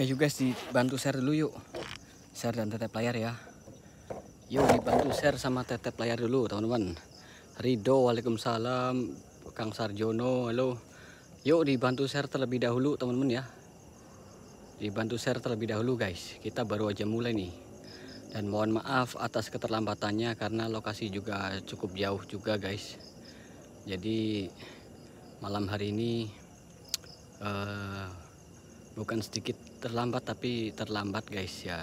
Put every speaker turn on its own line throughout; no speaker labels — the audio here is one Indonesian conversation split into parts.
Oke juga sih, bantu share dulu yuk. Share dan tetap layar ya. Yuk dibantu share sama tetap layar dulu teman-teman. Rido, Waalaikumsalam. Kang Sarjono, halo. Yuk dibantu share terlebih dahulu teman-teman ya. Dibantu share terlebih dahulu guys. Kita baru aja mulai nih. Dan mohon maaf atas keterlambatannya karena lokasi juga cukup jauh juga guys. Jadi malam hari ini uh, bukan sedikit terlambat tapi terlambat guys ya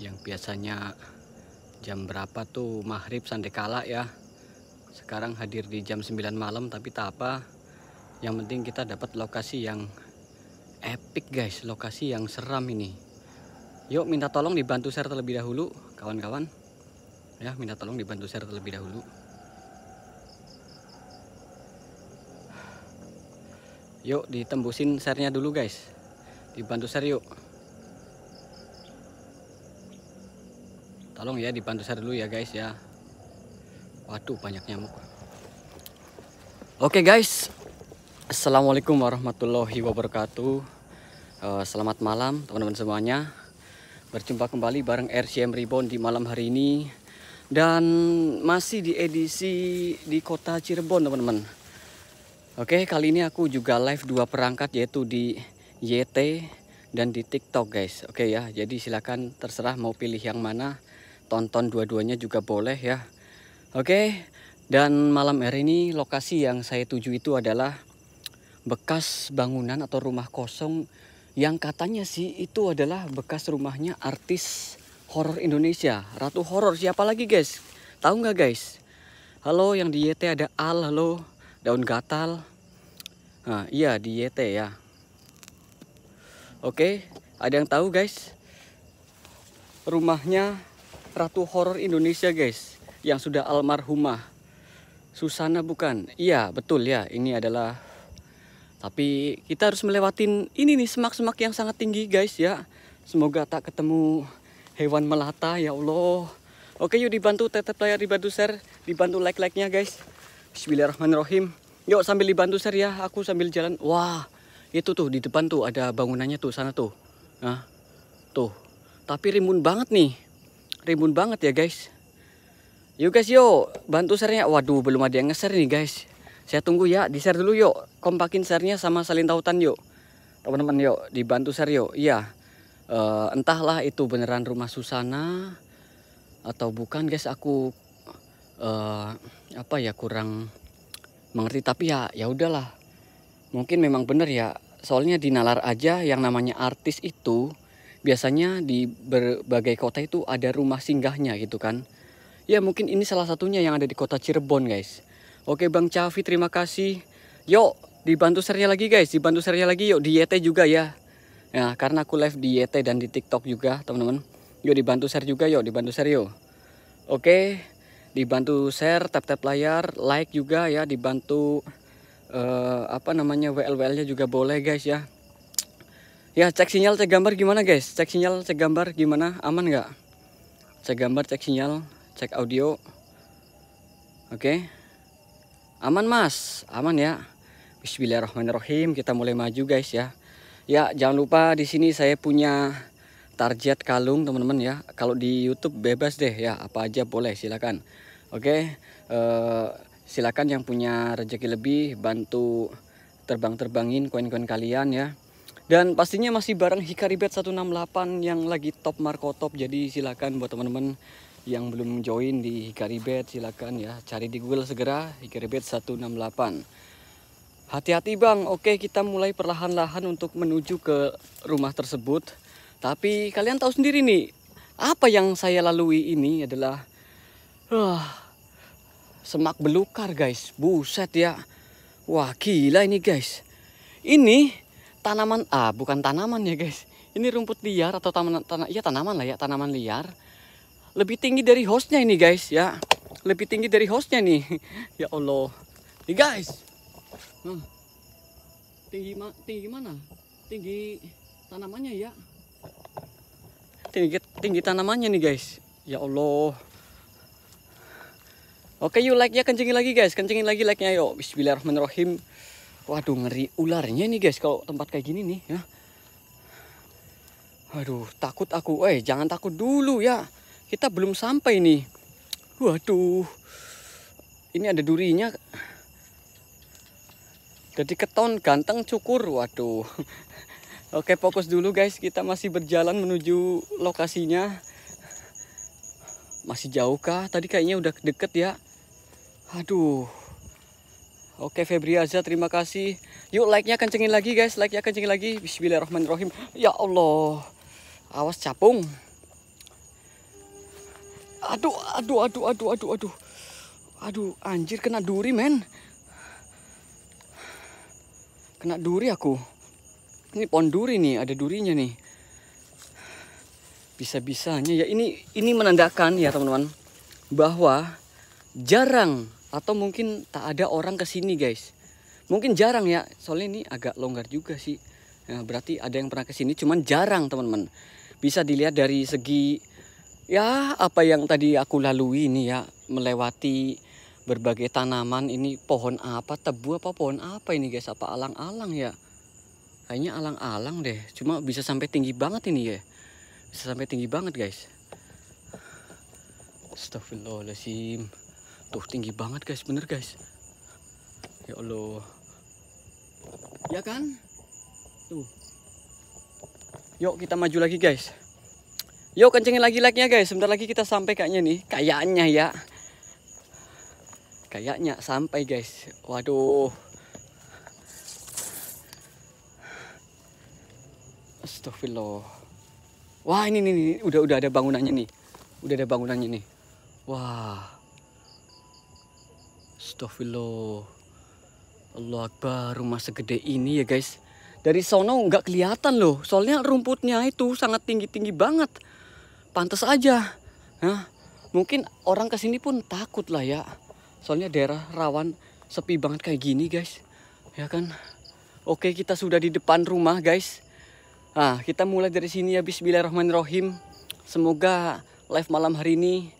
yang biasanya jam berapa tuh maghrib sandekala ya sekarang hadir di jam 9 malam tapi tak apa yang penting kita dapat lokasi yang epic guys lokasi yang seram ini yuk minta tolong dibantu share terlebih dahulu kawan-kawan ya minta tolong dibantu share terlebih dahulu yuk ditembusin sharenya dulu guys dibantu share yuk tolong ya dibantu share dulu ya guys ya waduh banyak nyamuk oke guys assalamualaikum warahmatullahi wabarakatuh eh, selamat malam teman-teman semuanya berjumpa kembali bareng RCM Reborn di malam hari ini dan masih di edisi di kota Cirebon teman-teman Oke, kali ini aku juga live dua perangkat yaitu di YT dan di TikTok guys. Oke ya, jadi silahkan terserah mau pilih yang mana. Tonton dua-duanya juga boleh ya. Oke, dan malam hari ini lokasi yang saya tuju itu adalah bekas bangunan atau rumah kosong yang katanya sih itu adalah bekas rumahnya artis horor Indonesia, Ratu Horor. Siapa lagi guys? Tahu nggak guys? Halo yang di YT ada Al, halo daun gatal. Nah, iya di YT ya. Oke, ada yang tahu guys? Rumahnya Ratu Horor Indonesia guys, yang sudah almarhumah. Susana bukan? Iya, betul ya. Ini adalah tapi kita harus melewatin ini nih semak-semak yang sangat tinggi guys ya. Semoga tak ketemu hewan melata ya Allah. Oke yuk dibantu tetap layar dibantu share, dibantu like-like-nya guys. Bismillahirrahmanirrahim. Yuk sambil dibantu share ya, aku sambil jalan. Wah, itu tuh di depan tuh ada bangunannya tuh sana tuh. Nah, tuh. Tapi rimbun banget nih. Rimbun banget ya guys. Yuk guys yo bantu sharenya, Waduh belum ada yang nge nih guys. Saya tunggu ya di share dulu yuk. Kompakin sharenya sama salin tautan yuk. Teman-teman yuk dibantu share yuk. Iya. Uh, entahlah itu beneran rumah Susana atau bukan guys aku uh, apa ya kurang mengerti tapi ya ya udahlah mungkin memang benar ya soalnya di nalar aja yang namanya artis itu biasanya di berbagai kota itu ada rumah singgahnya gitu kan ya mungkin ini salah satunya yang ada di kota Cirebon guys oke Bang Cavi terima kasih yuk dibantu share lagi guys dibantu share lagi yuk di YT juga ya Nah, karena aku live di YT dan di TikTok juga, teman-teman. Yuk dibantu share juga, yuk dibantu share yuk. Oke, dibantu share, tap-tap layar, like juga ya, dibantu uh, apa namanya WL-WL-nya juga boleh guys ya. Ya cek sinyal cek gambar gimana guys? Cek sinyal cek gambar gimana? Aman nggak? Cek gambar cek sinyal cek audio. Oke. Okay. Aman mas, aman ya. Bismillahirrahmanirrahim kita mulai maju guys ya. Ya jangan lupa di sini saya punya target kalung teman-teman ya. Kalau di YouTube bebas deh ya apa aja boleh silakan. Oke. Okay. Eh, silakan yang punya rezeki lebih bantu terbang-terbangin koin-koin kalian ya. Dan pastinya masih barang Hikari Bet 168 yang lagi top Marco top. Jadi silakan buat teman-teman yang belum join di Hikari Bet silakan ya cari di Google segera Hikari Bet 168. Hati-hati Bang. Oke, kita mulai perlahan-lahan untuk menuju ke rumah tersebut. Tapi kalian tahu sendiri nih, apa yang saya lalui ini adalah uh, semak belukar guys. Buset ya. Wah gila ini guys. Ini tanaman, ah bukan tanaman ya guys. Ini rumput liar atau tanaman, tanah iya tanaman lah ya, tanaman liar. Lebih tinggi dari hostnya ini guys ya. Lebih tinggi dari hostnya nih. ya Allah. Nih guys. Hmm. Tinggi, ma tinggi mana? Tinggi tanamannya ya. Tinggi, tinggi tanamannya nih guys. Ya Allah. Oke yuk like-nya kencengin lagi guys, kencengin lagi like-nya yuk. Bismillahirrahmanirrahim. Waduh ngeri ularnya nih guys kalau tempat kayak gini nih ya. Waduh takut aku. Eh jangan takut dulu ya. Kita belum sampai nih. Waduh. Ini ada durinya. Jadi keton ganteng cukur. Waduh. Oke fokus dulu guys. Kita masih berjalan menuju lokasinya. Masih jauh kah? Tadi kayaknya udah deket ya. Aduh. Oke Febri Azza, terima kasih. Yuk like-nya kencengin lagi guys, like-nya kencengin lagi. Bismillahirrahmanirrahim. Ya Allah. Awas capung. Aduh, aduh, aduh, aduh, aduh, aduh. Aduh, anjir kena duri men. Kena duri aku. Ini pohon duri nih, ada durinya nih. Bisa-bisanya ya ini ini menandakan ya teman-teman bahwa jarang atau mungkin tak ada orang ke sini guys mungkin jarang ya soalnya ini agak longgar juga sih ya berarti ada yang pernah ke sini cuman jarang teman-teman bisa dilihat dari segi ya apa yang tadi aku lalui ini ya melewati berbagai tanaman ini pohon apa tebu apa pohon apa ini guys apa alang-alang ya kayaknya alang-alang deh cuma bisa sampai tinggi banget ini ya bisa sampai tinggi banget guys Astagfirullahaladzim Tuh tinggi banget guys, bener guys. Ya Allah. Ya kan? Tuh. Yuk kita maju lagi guys. Yuk kencengin lagi like-nya guys. Sebentar lagi kita sampai kayaknya nih. Kayaknya ya. Kayaknya sampai guys. Waduh. Astagfirullah. Wah ini nih, udah udah ada bangunannya nih. Udah ada bangunannya nih. Wah. Astagfirullah. Allah Akbar, rumah segede ini ya guys. Dari sono nggak kelihatan loh, soalnya rumputnya itu sangat tinggi-tinggi banget. Pantes aja. Nah, mungkin orang kesini pun takut lah ya. Soalnya daerah rawan sepi banget kayak gini guys. Ya kan? Oke, kita sudah di depan rumah guys. Nah, kita mulai dari sini ya Bismillahirrahmanirrahim. Semoga live malam hari ini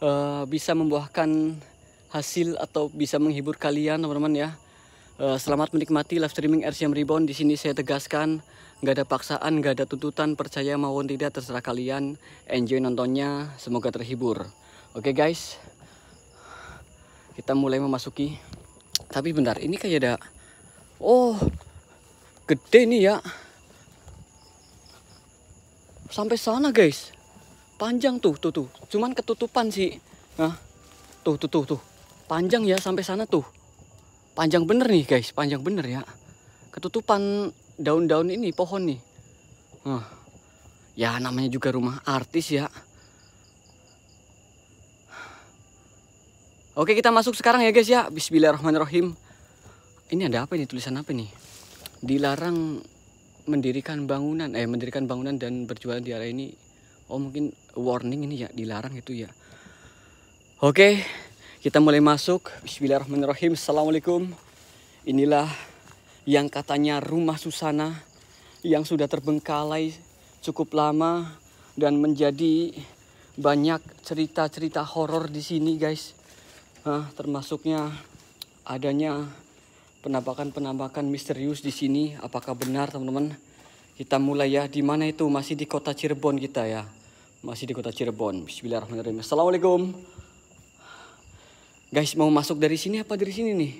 uh, bisa membuahkan hasil atau bisa menghibur kalian teman-teman ya. Eh, selamat menikmati live streaming RCM Reborn. Di sini saya tegaskan, nggak ada paksaan, nggak ada tuntutan, percaya maupun tidak terserah kalian. Enjoy nontonnya, semoga terhibur. Oke okay, guys, kita mulai memasuki. Tapi bentar, ini kayak ada, oh, gede nih ya. Sampai sana guys, panjang tuh, tuh, tuh. Cuman ketutupan sih. Nah, tuh, tuh, tuh, tuh. Panjang ya sampai sana tuh. Panjang bener nih guys, panjang bener ya. Ketutupan daun-daun ini pohon nih. Huh. Ya namanya juga rumah artis ya. Oke kita masuk sekarang ya guys ya. Bismillahirrahmanirrahim. Ini ada apa nih tulisan apa nih? Dilarang mendirikan bangunan, eh mendirikan bangunan dan berjualan di area ini. Oh mungkin warning ini ya, dilarang itu ya. Oke, kita mulai masuk. Bismillahirrahmanirrahim. Assalamualaikum. Inilah yang katanya rumah Susana yang sudah terbengkalai cukup lama dan menjadi banyak cerita-cerita horor di sini guys. Nah, termasuknya adanya penampakan-penampakan misterius di sini. Apakah benar teman-teman? Kita mulai ya. Di mana itu? Masih di kota Cirebon kita ya. Masih di kota Cirebon. Bismillahirrahmanirrahim. Assalamualaikum. Guys, mau masuk dari sini apa dari sini nih?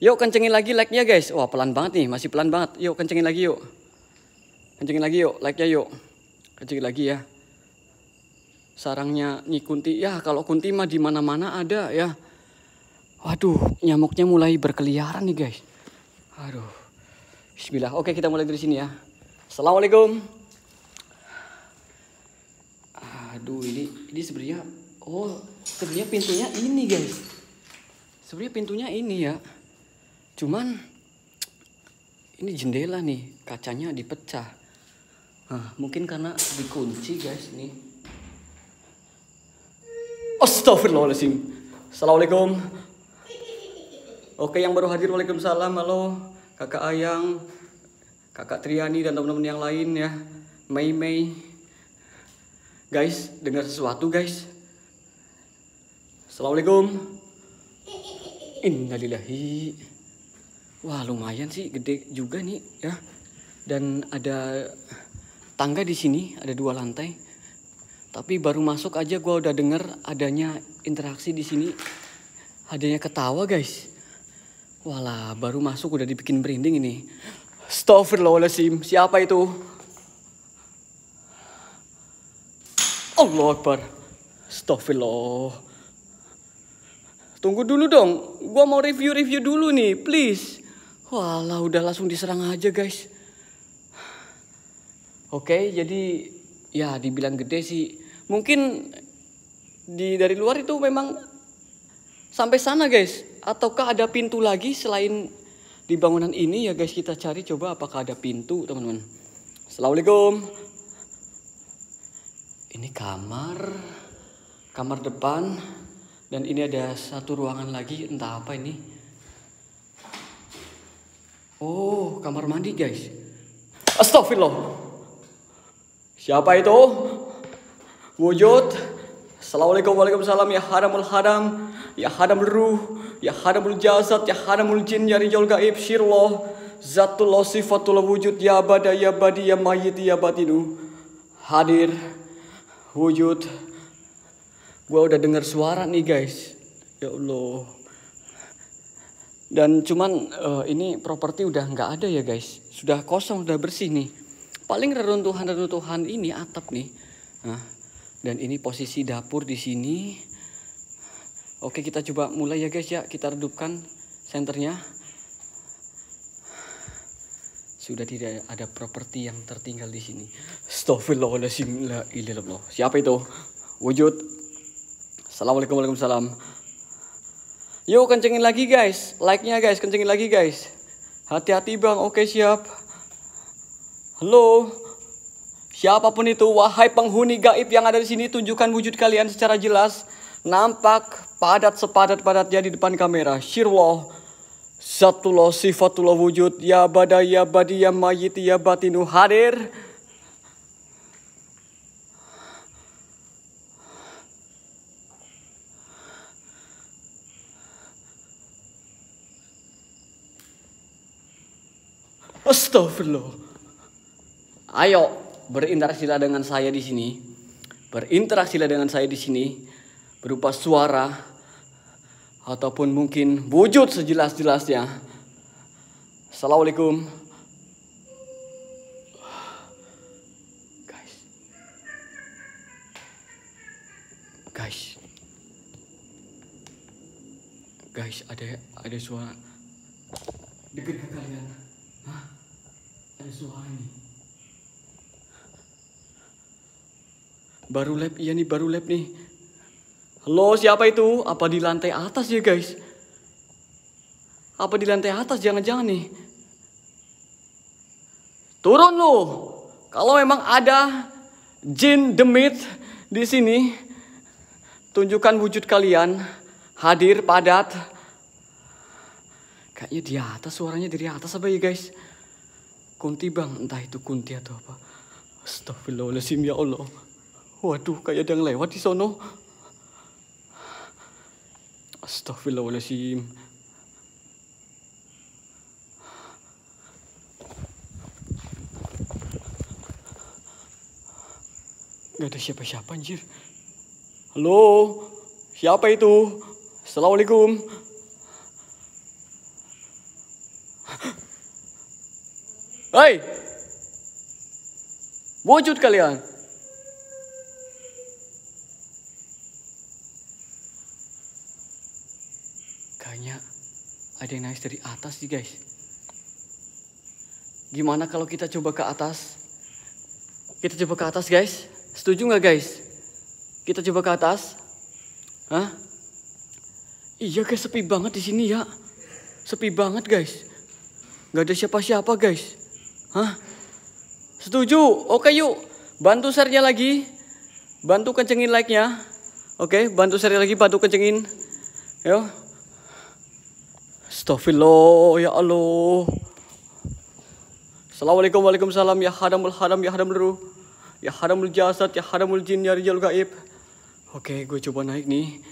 Yuk kencengin lagi like-nya guys. Wah pelan banget nih, masih pelan banget. Yuk kencengin lagi yuk. Kencengin lagi yuk, like-nya yuk. Kencengin lagi ya. Sarangnya Nyi Kunti. Ya kalau Kunti mah di mana-mana ada ya. Waduh, nyamuknya mulai berkeliaran nih guys. Aduh. Bismillah. Oke, kita mulai dari sini ya. Assalamualaikum. Aduh, ini ini sebenarnya oh sebenarnya pintunya ini guys sebenarnya pintunya ini ya cuman ini jendela nih kacanya dipecah Hah, mungkin karena dikunci guys nih Astagfirullahaladzim Assalamualaikum Oke yang baru hadir Waalaikumsalam Halo kakak Ayang Kakak Triani dan teman-teman yang lain ya Mei Mei Guys dengar sesuatu guys Assalamualaikum. Innalillahi. Wah lumayan sih, gede juga nih ya. Dan ada tangga di sini, ada dua lantai. Tapi baru masuk aja gue udah denger adanya interaksi di sini. Adanya ketawa guys. Walah baru masuk udah dibikin merinding ini. Astagfirullahaladzim, siapa itu? Allah Akbar. Astagfirullah. Tunggu dulu dong, gue mau review-review dulu nih, please. Walah, udah langsung diserang aja guys. Oke, jadi ya dibilang gede sih. Mungkin di dari luar itu memang sampai sana guys. Ataukah ada pintu lagi selain di bangunan ini ya guys kita cari coba apakah ada pintu teman-teman. Assalamualaikum. Ini kamar, kamar depan dan ini ada satu ruangan lagi entah apa ini oh kamar mandi guys astagfirullah siapa itu wujud Assalamualaikum Waalaikumsalam Ya haramul haram Ya haramul ruh Ya haramul jasad Ya haramul jin Ya rijal gaib Syirullah Zatullah sifatullah wujud Ya badai. ya badi ya mayit ya batinu Hadir Wujud gue udah dengar suara nih guys. Ya Allah. Dan cuman uh, ini properti udah nggak ada ya guys. Sudah kosong, sudah bersih nih. Paling reruntuhan-reruntuhan ini atap nih. Nah, dan ini posisi dapur di sini. Oke, kita coba mulai ya guys ya. Kita redupkan senternya. Sudah tidak ada properti yang tertinggal di sini. Astagfirullahaladzim. Siapa itu? Wujud Assalamualaikum warahmatullahi wabarakatuh. Yuk kencengin lagi guys Like-nya guys kencengin lagi guys Hati-hati bang oke siap Halo Siapapun itu wahai penghuni gaib yang ada di sini Tunjukkan wujud kalian secara jelas Nampak padat sepadat-padatnya di depan kamera Syirullah Zatullah sifatullah wujud Ya badai ya badi ya mayit ya batinu Hadir Astagfirullah. Ayo berinteraksilah dengan saya di sini. Berinteraksilah dengan saya di sini berupa suara ataupun mungkin wujud sejelas-jelasnya. Assalamualaikum. Guys. Guys. Guys, ada ada suara. Deketkah kalian? suara ini. Baru lab, iya nih baru lab nih. Halo siapa itu? Apa di lantai atas ya guys? Apa di lantai atas jangan-jangan nih? Turun lo. Kalau memang ada jin demit di sini, tunjukkan wujud kalian. Hadir padat. Kayaknya di atas suaranya dari atas apa ya guys? Kunti bang, entah itu kunti atau apa. Astagfirullahaladzim ya Allah. Waduh, kayak ada yang lewat di sono. Astagfirullahaladzim. Gak ada siapa-siapa anjir. Halo, siapa itu? Assalamualaikum. Hei, wujud kalian. Kayaknya ada yang naik dari atas sih guys. Gimana kalau kita coba ke atas? Kita coba ke atas guys. Setuju nggak guys? Kita coba ke atas. Hah? Iya guys, sepi banget di sini ya. Sepi banget guys. Gak ada siapa-siapa guys. Hah? Setuju. Oke yuk. Bantu share-nya lagi. Bantu kencengin like-nya. Oke, bantu share lagi, bantu kencengin. Yo. Astagfirullah, ya Allah. Assalamualaikum waalaikumsalam ya hadamul hadam, ya hadamul ruh. Ya hadamul jasad ya hadamul jin ya rijal gaib. Oke, gue coba naik nih.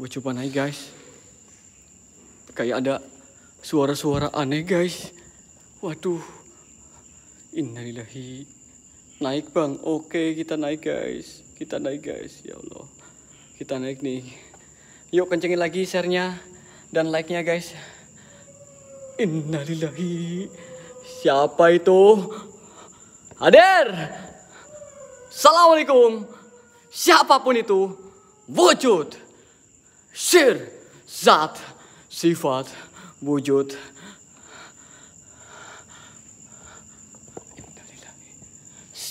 Gue coba naik, guys. Kayak ada suara-suara aneh, guys. Waduh, innalillahi. Naik bang, oke kita naik guys. Kita naik guys, ya Allah. Kita naik nih. Yuk kencengin lagi sharenya dan like-nya guys. Innalillahi. Siapa itu? Hadir. Assalamualaikum. Siapapun itu, wujud, sir, zat, sifat, wujud,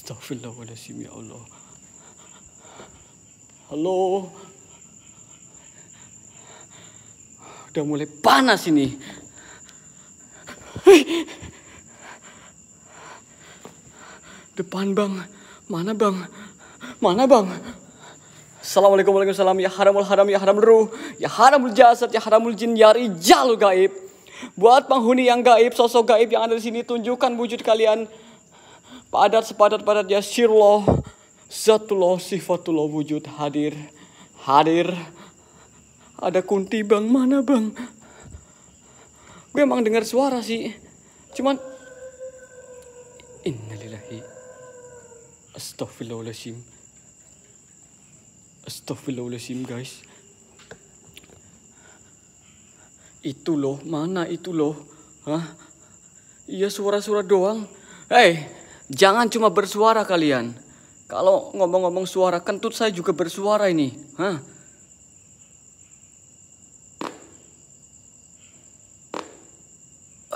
Astaghfirullahaladzim ya Allah. Halo. Udah mulai panas ini. Hei. Depan bang. Mana bang? Mana bang? Assalamualaikum warahmatullahi wabarakatuh. Ya haramul haram ya haram ruh. Ya haramul jasad ya haramul jin ya rijalul gaib. Buat penghuni yang gaib, sosok gaib yang ada di sini tunjukkan wujud kalian padat sepadat padatnya sirloh zatullah sifatullah wujud hadir hadir ada kunti bang mana bang gue emang dengar suara sih cuman innalillahi astaghfirullahaladzim astaghfirullahaladzim guys itu loh mana itu loh hah iya suara-suara doang hei Jangan cuma bersuara kalian. Kalau ngomong-ngomong suara, kentut saya juga bersuara ini. Hah?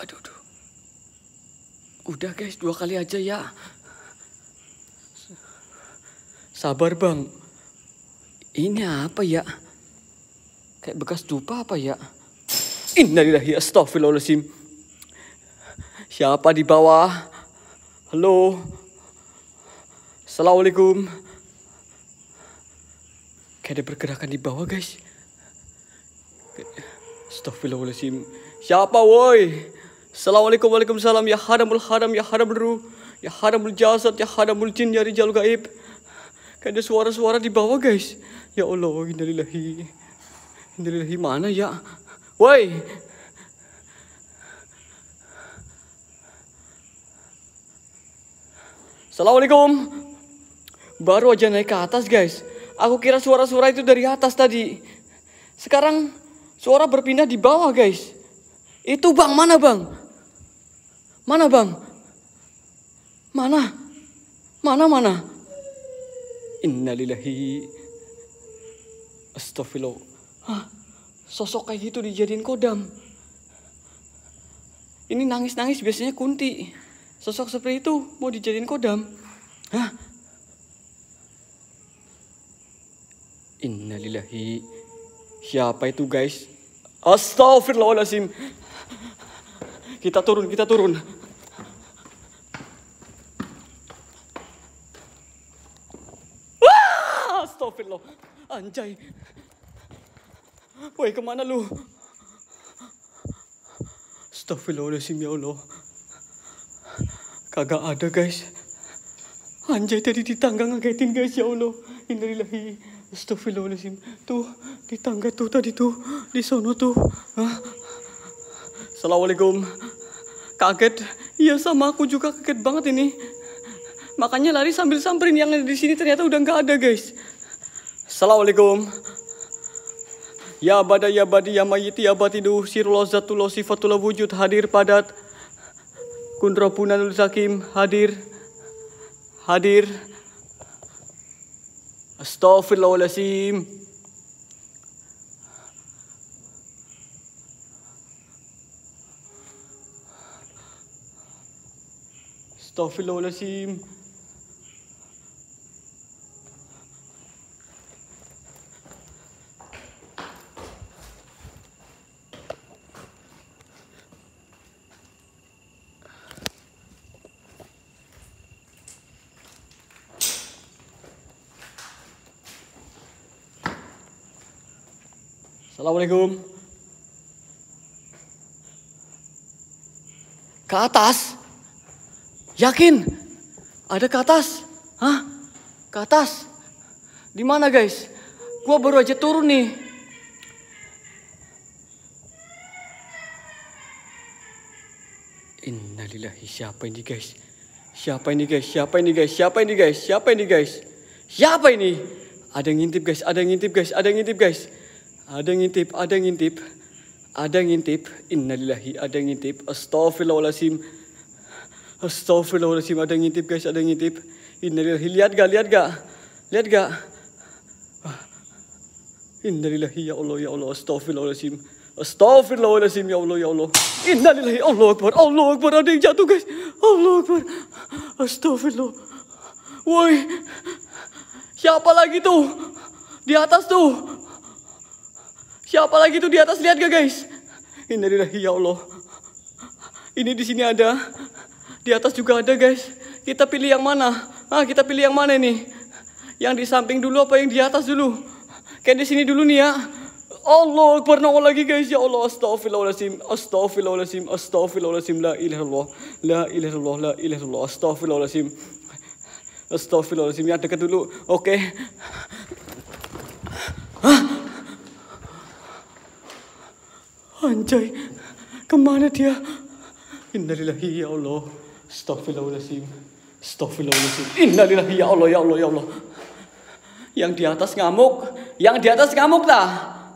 Aduh, aduh. Udah guys, dua kali aja ya. Sabar bang. Ini apa ya? Kayak bekas dupa apa ya? Innalillahi astaghfirullahaladzim. Siapa di bawah? Halo. Assalamualaikum. Kayak ada pergerakan di bawah, guys. Astagfirullahaladzim. Siapa, woi? Assalamualaikum waalaikumsalam ya haramul haram ya haram ruh, ya haramul jasad ya haramul jin ya rijal gaib. Kayak ada suara-suara di bawah, guys. Ya Allah, innalillahi. Innalillahi mana ya? Woi, Assalamualaikum. Baru aja naik ke atas guys. Aku kira suara-suara itu dari atas tadi. Sekarang suara berpindah di bawah guys. Itu bang, mana bang? Mana bang? Mana? Mana mana? Innalillahi. Astagfirullah. Sosok kayak gitu dijadiin kodam. Ini nangis-nangis biasanya kunti. Sosok seperti itu mau dijadiin kodam. Hah? Innalillahi. Siapa itu guys? Astagfirullahaladzim. Kita turun, kita turun. Wah, astagfirullah. Anjay. Woi, kemana lu? Astagfirullahaladzim ya Allah. Kagak ada guys. Anjay tadi di tangga ngagetin guys ya Allah. Innalillahi astagfirullahaladzim. Tuh di tangga tuh tadi tuh. Di sono tuh. Hah? Assalamualaikum. Kaget. Iya sama aku juga kaget banget ini. Makanya lari sambil samperin yang ada di sini ternyata udah nggak ada guys. Assalamualaikum. Ya badai ya badi ya mayiti ya batidu sirulazatullah sifatullah wujud hadir padat Kun Rabbunan Hakim hadir. Hadir. Astaghfirullahalazim. Astaghfirullahalazim. Astaghfirullahalazim. Assalamualaikum. Ke atas? Yakin? Ada ke atas? Hah? Ke atas? Di mana guys? Gua baru aja turun nih. Innalillahi siapa ini guys? Siapa ini guys? Siapa ini guys? Siapa ini guys? Siapa ini guys? Siapa ini? Siapa ini? Ada yang ngintip guys, ada yang ngintip guys, ada yang ngintip guys. Ada yang ngintip, ada yang ngintip. Ada yang ngintip. Innalillahi, ada yang ngintip. Astaghfirullahalazim. Astaghfirullahalazim, ada yang ngintip guys, ada yang ngintip. Innalillahi, lihat gak, lihat gak? Lihat gak? Innalillahi, ya Allah, ya Allah. Astaghfirullahalazim. Astaghfirullahalazim, ya Allah, ya Allah. Innalillahi, Allah Akbar, Allah Akbar. Ada yang jatuh guys. Allah Akbar. Astaghfirullah. Woi. Siapa lagi tuh? Di atas tuh. Siapa lagi tuh di atas? Lihat gak guys? Innalillahi ya Allah. Ini di sini ada. Di atas juga ada guys. Kita pilih yang mana? Ah, kita pilih yang mana nih? Yang di samping dulu apa yang di atas dulu? Kayak di sini dulu nih ya. Allah pernah nongol lagi guys ya Allah astaghfirullahalazim, astaghfirullahalazim, astaghfirullahalazim la ilaha illallah la ilaha illallah la ilaha illallah astaghfirullahalazim astaghfirullahalazim ya dekat dulu oke okay. Anjay, kemana dia? Innalillahi ya Allah. Astaghfirullahaladzim. Astaghfirullahaladzim. Innalillahi ya Allah, ya Allah, ya Allah. Yang di atas ngamuk. Yang di atas ngamuk lah.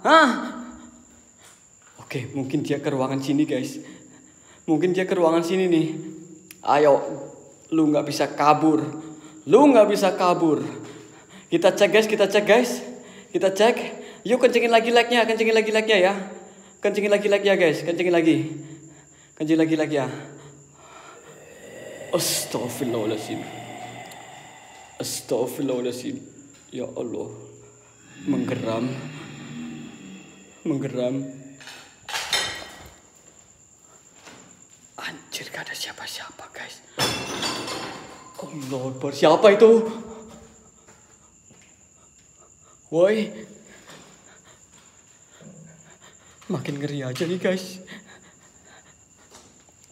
Hah? Oke, mungkin dia ke ruangan sini guys. Mungkin dia ke ruangan sini nih. Ayo, lu nggak bisa kabur. Lu nggak bisa kabur. Kita cek guys, kita cek guys. Kita cek. Yuk kencengin lagi like-nya, kencengin lagi like-nya ya kencingin lagi lagi ya guys kencingin lagi kencingin lagi lagi ya Astaghfirullahaladzim Astaghfirullahaladzim Ya Allah Menggeram Menggeram Anjir gak ada siapa-siapa guys Allah oh Akbar Siapa itu? Woi Makin ngeri aja nih guys.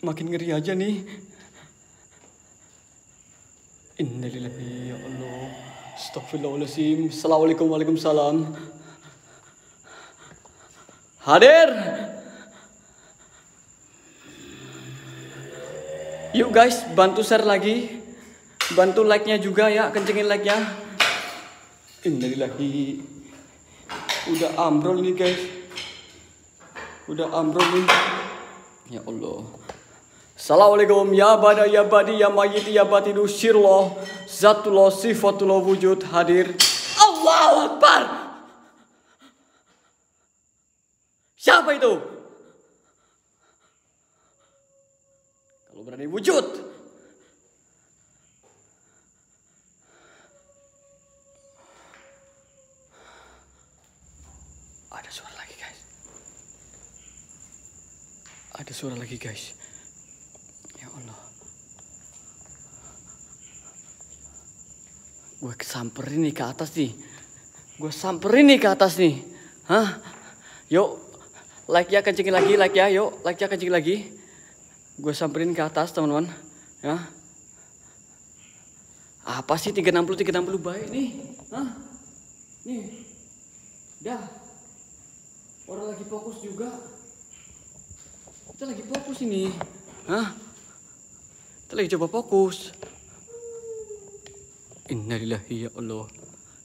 Makin ngeri aja nih. Innalillahi ya Allah. Astagfirullahaladzim. Assalamualaikum waalaikumsalam. Hadir. Yuk guys, bantu share lagi. Bantu like-nya juga ya, kencengin like-nya. Innalillahi. Udah ambrol nih guys udah ambruk nih ya Allah Assalamualaikum ya bada ya badi ya mayit ya batidu syirloh Zatullah sifatullah wujud hadir Allahu Akbar Siapa itu? Kalau berani wujud Ada suara lagi guys. Ya Allah. Gue samperin nih ke atas nih. Gue samperin nih ke atas nih. Hah? Yuk. Like ya kencingin lagi, like ya. Yuk, like ya kencingin lagi. Gue samperin ke atas teman-teman. Ya. Apa sih 360 360 baik nih? Hah? Nih. Dah. Orang lagi fokus juga. Kita lagi fokus ini. Hah? Kita lagi coba fokus. Innalillahi ya Allah.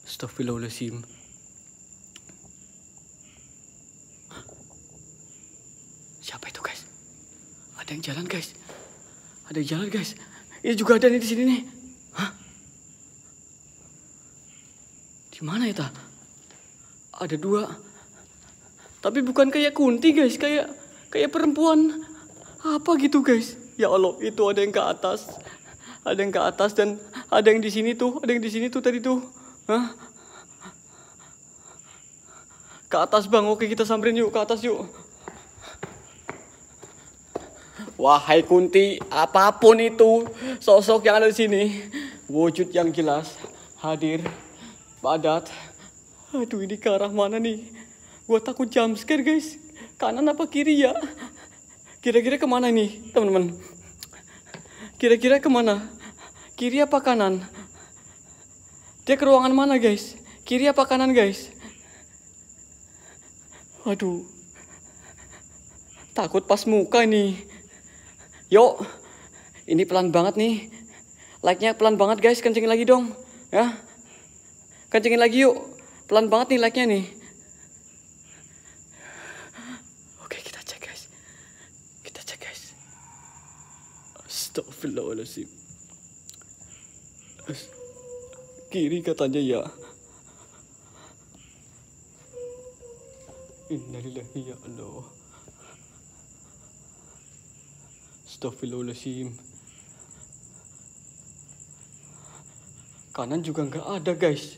Astaghfirullahaladzim. Siapa itu guys? Ada yang jalan guys. Ada yang jalan guys. Ini juga ada nih di sini nih. Hah? Di mana ya ta? Ada dua. Tapi bukan kayak kunti guys, kayak kayak perempuan apa gitu guys ya allah itu ada yang ke atas ada yang ke atas dan ada yang di sini tuh ada yang di sini tuh tadi tuh Hah? ke atas bang oke kita samperin yuk ke atas yuk Wahai Kunti, apapun itu sosok yang ada di sini, wujud yang jelas, hadir, padat. Aduh ini ke arah mana nih? Gua takut jam scare guys kanan apa kiri ya? Kira-kira kemana ini, teman-teman? Kira-kira kemana? Kiri apa kanan? Dia ke ruangan mana, guys? Kiri apa kanan, guys? aduh Takut pas muka nih. Yuk. Ini pelan banget nih. Like-nya pelan banget, guys. Kencengin lagi dong. Ya. Kencengin lagi yuk. Pelan banget nih like-nya nih. Astagfirullahaladzim. Kiri katanya ya. Innalillahi ya Allah. Astagfirullahaladzim. Kanan juga nggak ada guys.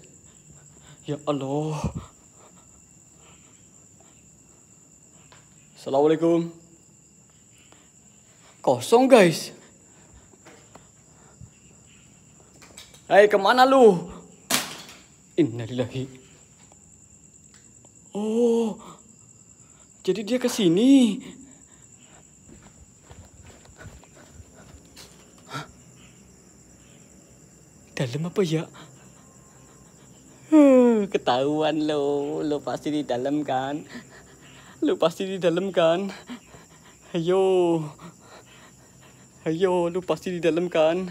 Ya Allah. Assalamualaikum. Kosong guys. Hei kemana lu? Innalillahi. Oh, jadi dia ke sini. Dalam apa ya? Hmm, ketahuan lo, lo pasti di dalam kan? Lo pasti di dalam kan? Ayo, ayo, lo pasti di dalam kan?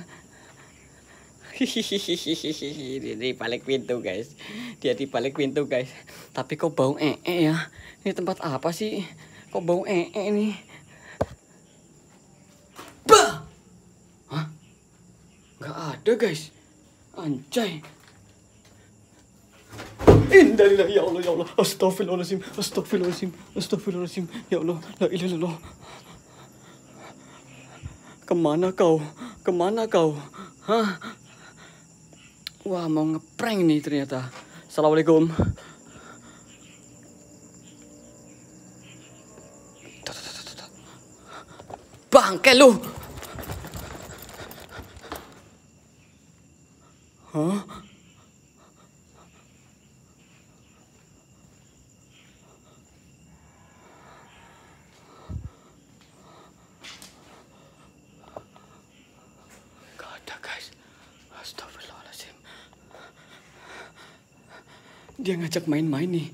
di balik pintu guys. Dia di balik pintu guys. Tapi kok bau ee -e ya? Ini tempat apa sih? Kok bau ee -e nih? Bah! Hah? Gak ada guys. Anjay. Indahlah ya Allah ya Allah. Astagfirullahaladzim. Astagfirullahaladzim. Astagfirullahaladzim. Ya Allah, la ilaha illallah. Kemana kau? Kemana kau? Hah? Wah, mau ngeprank nih ternyata. Assalamualaikum. Bangke lu. Hah? Dia ngajak main-main nih.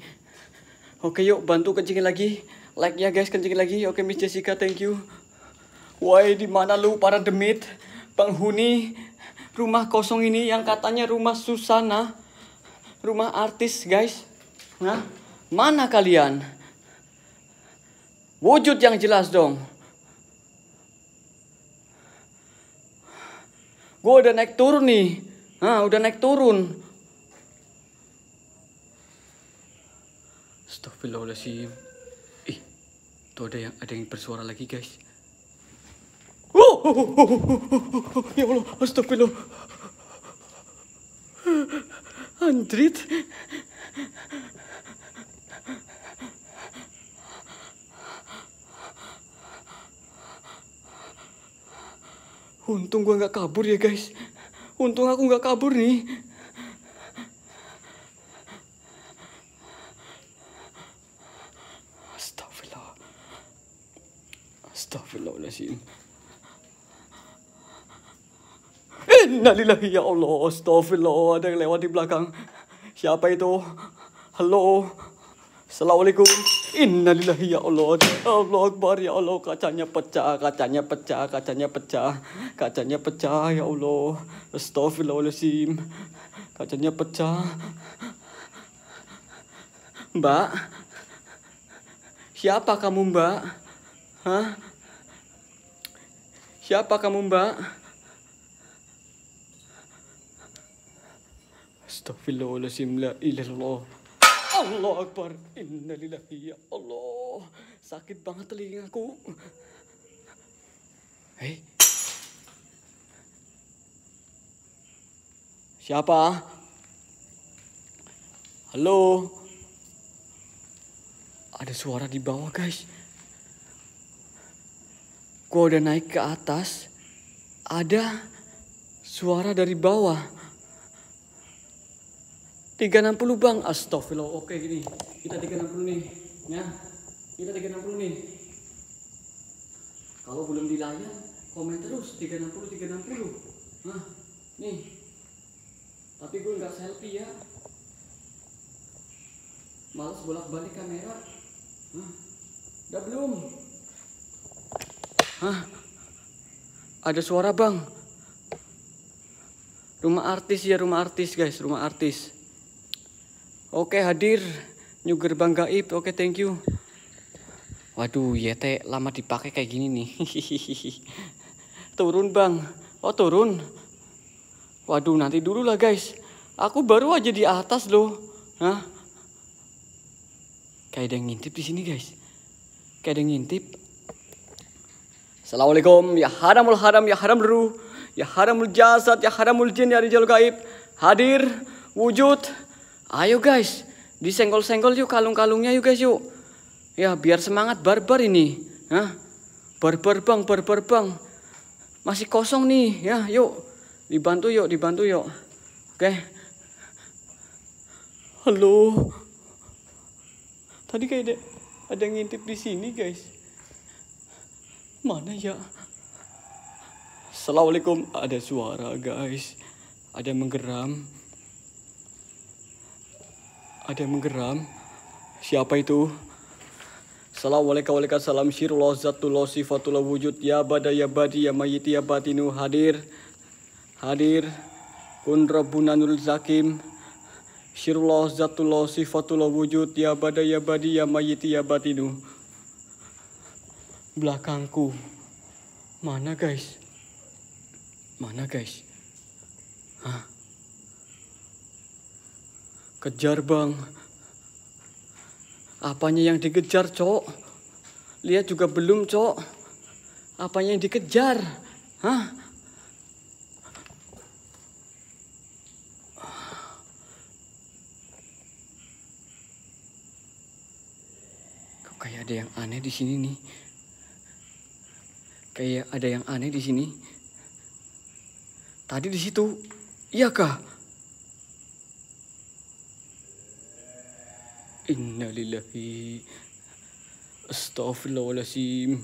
Oke yuk bantu kencingin lagi. like ya guys kencingin lagi. Oke Miss Jessica thank you. Woi di mana lu para demit? Penghuni rumah kosong ini yang katanya rumah Susana. Rumah artis guys. Nah, mana kalian? Wujud yang jelas dong. Gue udah naik turun nih. Nah, udah naik turun. Astagfirullahaladzim. Ih, tuh ada yang ada yang bersuara lagi guys. Oh, oh, oh, oh, oh, oh, oh. oh, oh ya Allah, astagfirullah. Andrit. Untung gue nggak kabur ya guys. Untung aku nggak kabur nih. Astagfirullahaladzim. Innalillahi ya Allah, astagfirullah. Ada yang lewat di belakang. Siapa itu? Halo. Assalamualaikum. Innalillahi ya Allah. Allah Akbar ya Allah. Kacanya pecah, kacanya pecah, kacanya pecah. Kacanya pecah ya Allah. Astagfirullahaladzim. Kacanya pecah. Mbak. Siapa kamu, Mbak? Hah? Siapa kamu mbak? Astagfirullahaladzim, la ilallah Allah Akbar Innalillahi ya Allah Sakit banget telingaku Hei eh? Siapa? Halo Ada suara di bawah guys Gue udah naik ke atas, ada suara dari bawah. 360 bang, astagfirullah. Oke gini, kita 360 nih. Ya, kita 360 nih. Kalau belum di komen terus 360 360. Nah, nih. Tapi gue nggak selfie ya. Males bolak-balik kamera. Hah? Udah belum? Hah? Ada suara bang. Rumah artis ya rumah artis guys, rumah artis. Oke hadir, new gerbang gaib. Oke thank you. Waduh ya teh lama dipakai kayak gini nih. turun bang. Oh turun. Waduh nanti dulu lah guys. Aku baru aja di atas loh. Hah? Kayak ada ngintip di sini guys. Kayak ada ngintip. Assalamualaikum ya haramul haram ya haram ruh ya haramul jasad ya haramul jin ya rijal gaib hadir wujud ayo guys disenggol-senggol yuk kalung-kalungnya yuk guys yuk ya biar semangat barbar ini Hah? Ya, barbar bang barbar bang masih kosong nih ya yuk dibantu yuk dibantu yuk oke halo tadi kayak ada, ada ngintip di sini guys Mana ya? Assalamualaikum. Ada suara guys. Ada yang menggeram. Ada yang menggeram. Siapa itu? Assalamualaikum warahmatullahi salam zatullah sifatullah wujud ya badai, ya badi ya mayiti ya batinu hadir hadir kun rabbuna nurul zakim syirullah zatullah sifatullah wujud ya badai, ya badi ya mayiti ya batinu belakangku. Mana guys? Mana guys? Hah? Kejar bang. Apanya yang dikejar cok? Lihat juga belum cok. Apanya yang dikejar? Hah? Kok kayak ada yang aneh di sini nih. Kayak ada yang aneh di sini. Tadi di situ. Iya kah? Innalillahi Astaghfirullahaladzim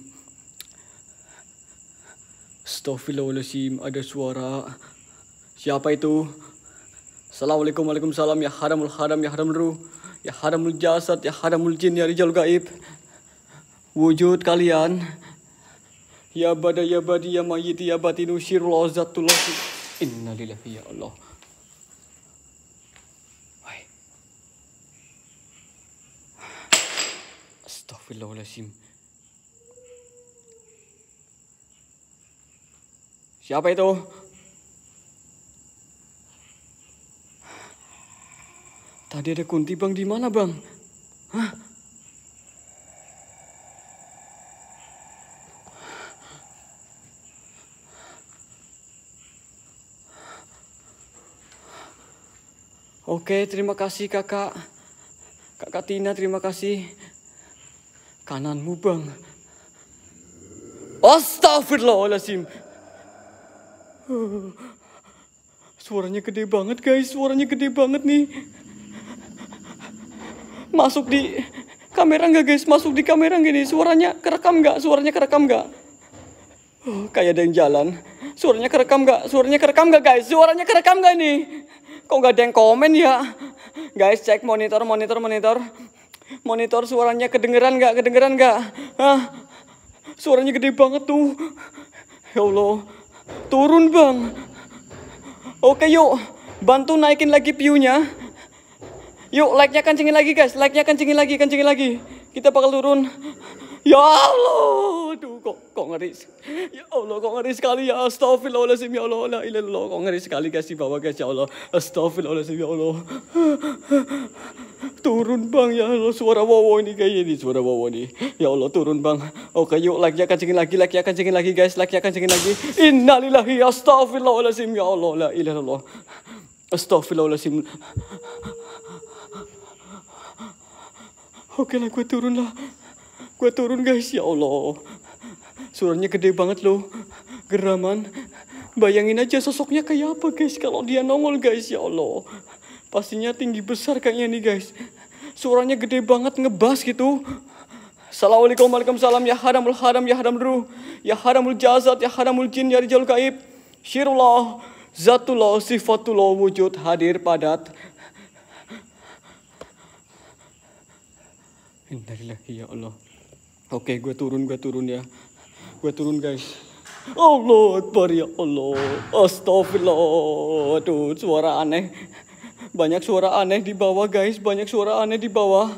Astaghfirullahaladzim Ada suara Siapa itu? Assalamualaikum Waalaikumsalam Ya haramul haram Ya haramul ruh Ya haramul jasad Ya haramul jin Ya rijal gaib Wujud kalian Ya bada ya badi ya mayiti ya batinu syirul azatul Inna lillahi ya Allah. Hai. Astagfirullahaladzim. Siapa itu? Tadi ada kunti bang di mana bang? Hah? Oke, terima kasih kakak. Kakak Tina, terima kasih. Kananmu bang. Astagfirullahaladzim. suaranya gede banget guys, suaranya gede banget nih. Masuk di kamera nggak guys? Masuk di kamera gini, suaranya kerekam nggak? Suaranya kerekam nggak? Oh, kayak ada yang jalan. Suaranya kerekam nggak? Suaranya kerekam nggak guys? Suaranya kerekam nggak nih? Kok nggak ada yang komen ya? Guys, cek monitor, monitor, monitor. Monitor suaranya kedengeran nggak? Kedengeran nggak? Suaranya gede banget tuh. Ya Allah, turun bang. Oke yuk, bantu naikin lagi piunya Yuk, like-nya kencingin lagi guys, like-nya kencingin lagi, kencingin lagi. Kita bakal turun. Ya Allah, aduh kok kok ngeri. Ya Allah, kok ngeri sekali ya. Astagfirullahalazim ya Allah, la ilaha illallah. Kok ngeri sekali guys di bawah guys ya Allah. Astagfirullahalazim ya Allah. Turun bang ya Allah suara wowo ini kayak ini suara wowo ini. Ya Allah turun bang. Oke yuk lagi akan cingin lagi lagi akan cingin lagi guys lagi akan cingin lagi. Innalillahi astagfirullahalazim ya Allah la ilaha illallah. Astagfirullahalazim. Oke lah gue turun lah. Gue turun guys, ya Allah. Suaranya gede banget loh. Geraman. Bayangin aja sosoknya kayak apa guys kalau dia nongol guys, ya Allah. Pastinya tinggi besar kayaknya nih guys. Suaranya gede banget ngebas gitu. Assalamualaikum waalaikumsalam ya haramul haram ya haram ruh ya haramul jazat ya haramul jin ya rijal gaib syirullah zatullah sifatullah wujud hadir padat Innalillahi ya Allah Oke, okay, gue turun, gue turun ya. Gue turun guys. Allah Akbar ya Allah. Astagfirullah. Aduh, suara aneh. Banyak suara aneh di bawah guys. Banyak suara aneh di bawah.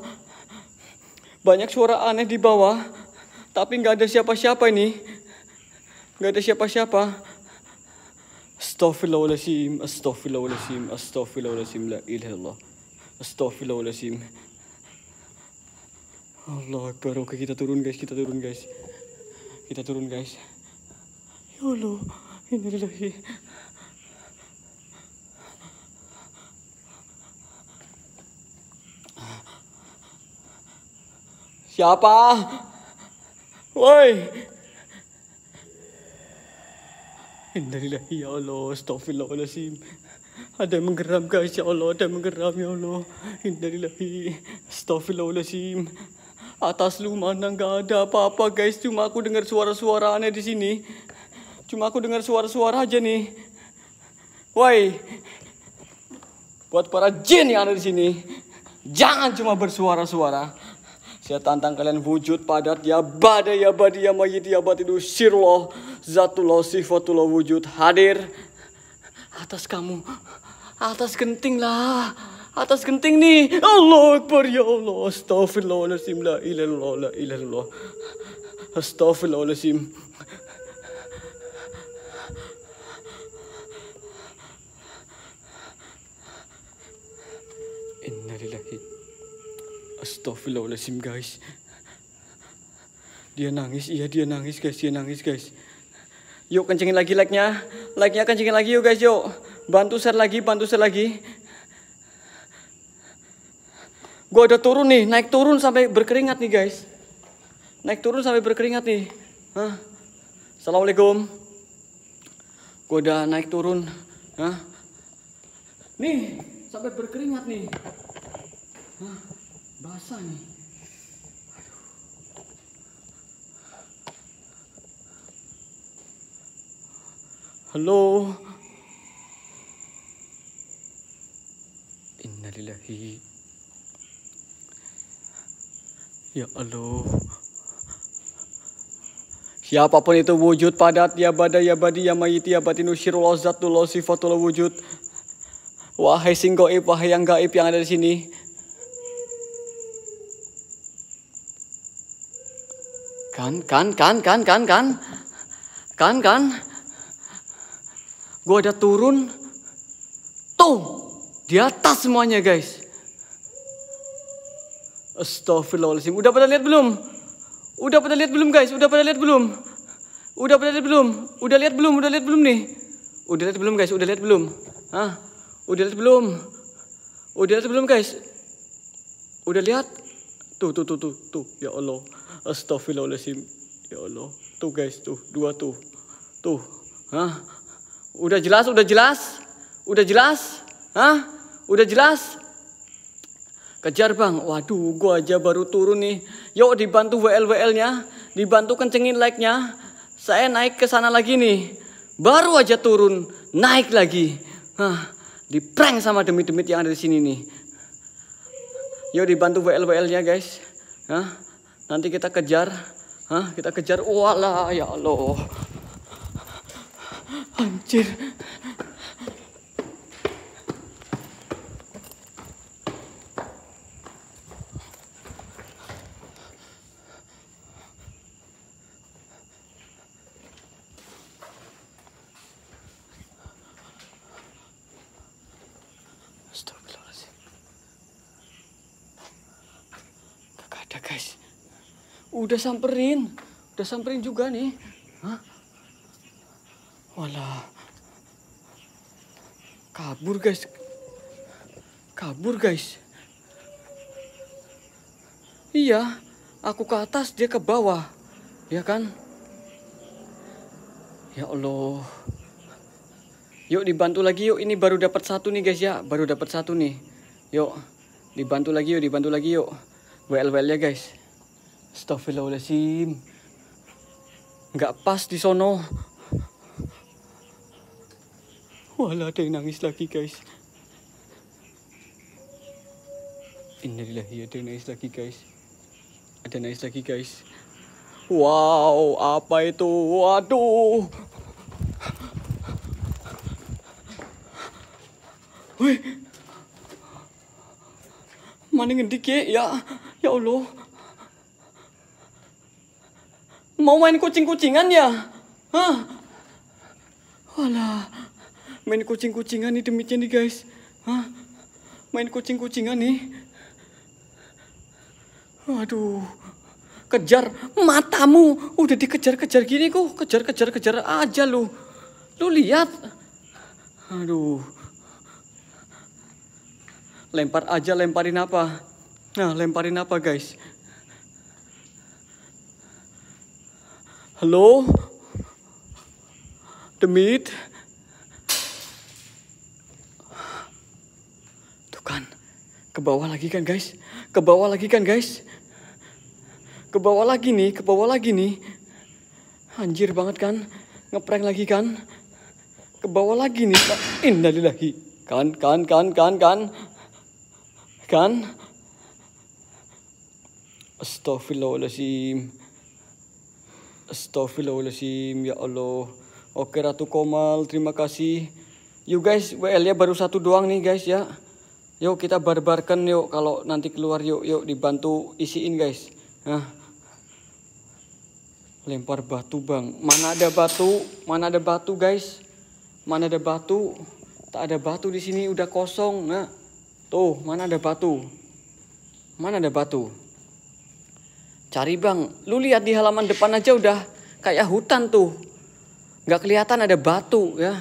Banyak suara aneh di bawah. Tapi nggak ada siapa-siapa ini. Nggak ada siapa-siapa. Astagfirullahaladzim, astagfirullahaladzim, astagfirullahaladzim, la ilaha illallah. Astagfirullahaladzim. Allah Akbar. Oke, kita turun guys, kita turun guys. Kita turun guys. Ya Allah, ini lagi. Siapa? Woi. Innalillahi ya Allah, astagfirullahalazim. Ada yang menggeram guys, ya Allah, ada yang menggeram ya Allah. Innalillahi, astagfirullahalazim. Atas lu mana nggak ada apa-apa guys, cuma aku dengar suara-suara aneh di sini. Cuma aku dengar suara-suara aja nih. Woi, buat para jin yang ada di sini, jangan cuma bersuara-suara. Saya tantang kalian wujud padat ya badai ya badi ya mayit ya batidu sirloh zatullah sifatullah wujud hadir atas kamu atas genting lah atas genting nih. Allah Akbar ya Allah. Astaghfirullahaladzim. la ilallah la ilallah. Astaghfirullahaladzim. Innalillahi. sim guys. Dia nangis, iya dia nangis guys, dia nangis guys. Yuk kencengin lagi like-nya. Like-nya kencengin lagi yuk guys yuk. Bantu share lagi, bantu share lagi. Gue ada turun nih, naik turun sampai berkeringat nih guys. Naik turun sampai berkeringat nih. Hah? Assalamualaikum. Gue udah naik turun. Hah? Nih, sampai berkeringat nih. Hah? Basah nih. Halo. Innalillahi Ya Allah. Siapapun itu wujud padat ya badai ya badi ya mayiti ya batinu syirul azzatul sifatul wujud. Wahai sing goib, wahai yang gaib yang ada di sini. Kan, kan, kan, kan, kan, kan. Kan, kan. Gue ada turun. Tuh, di atas semuanya guys. Astagfirullahaladzim. Udah pada lihat belum? Udah pada lihat belum guys? Udah pada lihat belum? Udah pada lihat belum? Udah lihat belum? Udah lihat belum nih? Udah lihat belum guys? Udah lihat belum? Hah? Udah lihat belum? Udah lihat belum guys? Udah lihat? Tuh tuh tuh tuh tuh. Ya Allah. Astagfirullahaladzim. Ya Allah. Tuh guys tuh dua tuh. Tuh. Hah? Udah jelas? Udah jelas? Udah jelas? Hah? Udah jelas? Kejar bang, waduh gua aja baru turun nih. Yuk dibantu WL-WL-nya, dibantu kencengin like-nya. Saya naik ke sana lagi nih. Baru aja turun, naik lagi. Hah, di prank sama demit-demit yang ada di sini nih. Yuk dibantu WL-WL-nya guys. Hah, nanti kita kejar. Hah, kita kejar. Walah, ya Allah. Anjir. Udah samperin. Udah samperin juga nih. Hah? Walah. Kabur guys. Kabur guys. Iya, aku ke atas, dia ke bawah. Ya kan? Ya Allah. Yuk dibantu lagi yuk. Ini baru dapat satu nih guys ya. Baru dapat satu nih. Yuk. Dibantu lagi yuk, dibantu lagi yuk. well well ya guys. Astagfirullahaladzim. Nggak pas di sono. Walah ada yang nangis lagi guys. Innalillahi ada yang nangis lagi guys. Ada nangis lagi guys. Wow, apa itu? Waduh. Wih. Mana ngedik ya? Ya Allah. Mau main kucing-kucingan ya? Hah? Walah, main kucing-kucingan nih demikian nih guys. Hah? Main kucing-kucingan nih. Waduh, kejar matamu. Udah dikejar-kejar gini kok, kejar-kejar-kejar aja lu. Lu lihat. Aduh. Lempar aja lemparin apa? Nah, lemparin apa guys? The Demit? Tuh kan, ke bawah lagi kan guys? Ke bawah lagi kan guys? Ke bawah lagi nih, ke bawah lagi nih. Anjir banget kan? Ngeprank lagi kan? Ke bawah lagi nih. dari lagi, Kan, kan, kan, kan, kan. Kan? Astaghfirullahaladzim. Astaghfirullahaladzim, ya Allah. Oke Ratu Komal, terima kasih. You guys, WL-nya baru satu doang nih guys ya. Yuk kita barbarkan yuk kalau nanti keluar yuk yuk dibantu isiin guys. Nah. Lempar batu bang. Mana ada batu? Mana ada batu guys? Mana ada batu? Tak ada batu di sini udah kosong. Nah. Tuh, mana ada batu? Mana ada batu? Cari bang, lu lihat di halaman depan aja udah kayak hutan tuh. Gak kelihatan ada batu ya.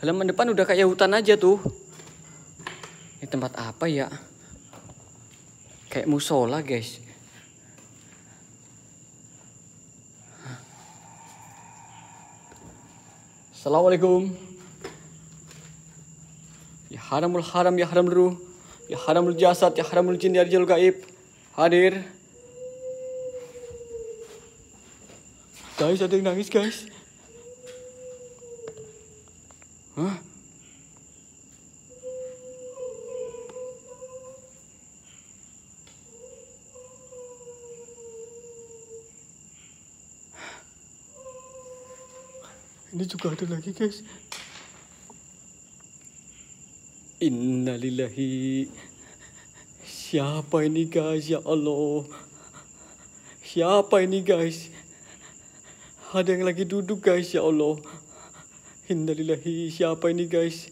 Halaman depan udah kayak hutan aja tuh. Ini tempat apa ya? Kayak musola guys. Assalamualaikum. Ya haramul haram ya haram ruh. Ya haramul jasad ya haramul jin ya gaib. Hadir. Guys, ada yang nangis, guys. Hah? Ini juga ada lagi, guys. Innalillahi. Siapa ini, guys? Ya Allah. Siapa ini, guys? Ada yang lagi duduk guys, ya Allah. Hindalillahi, siapa ini guys?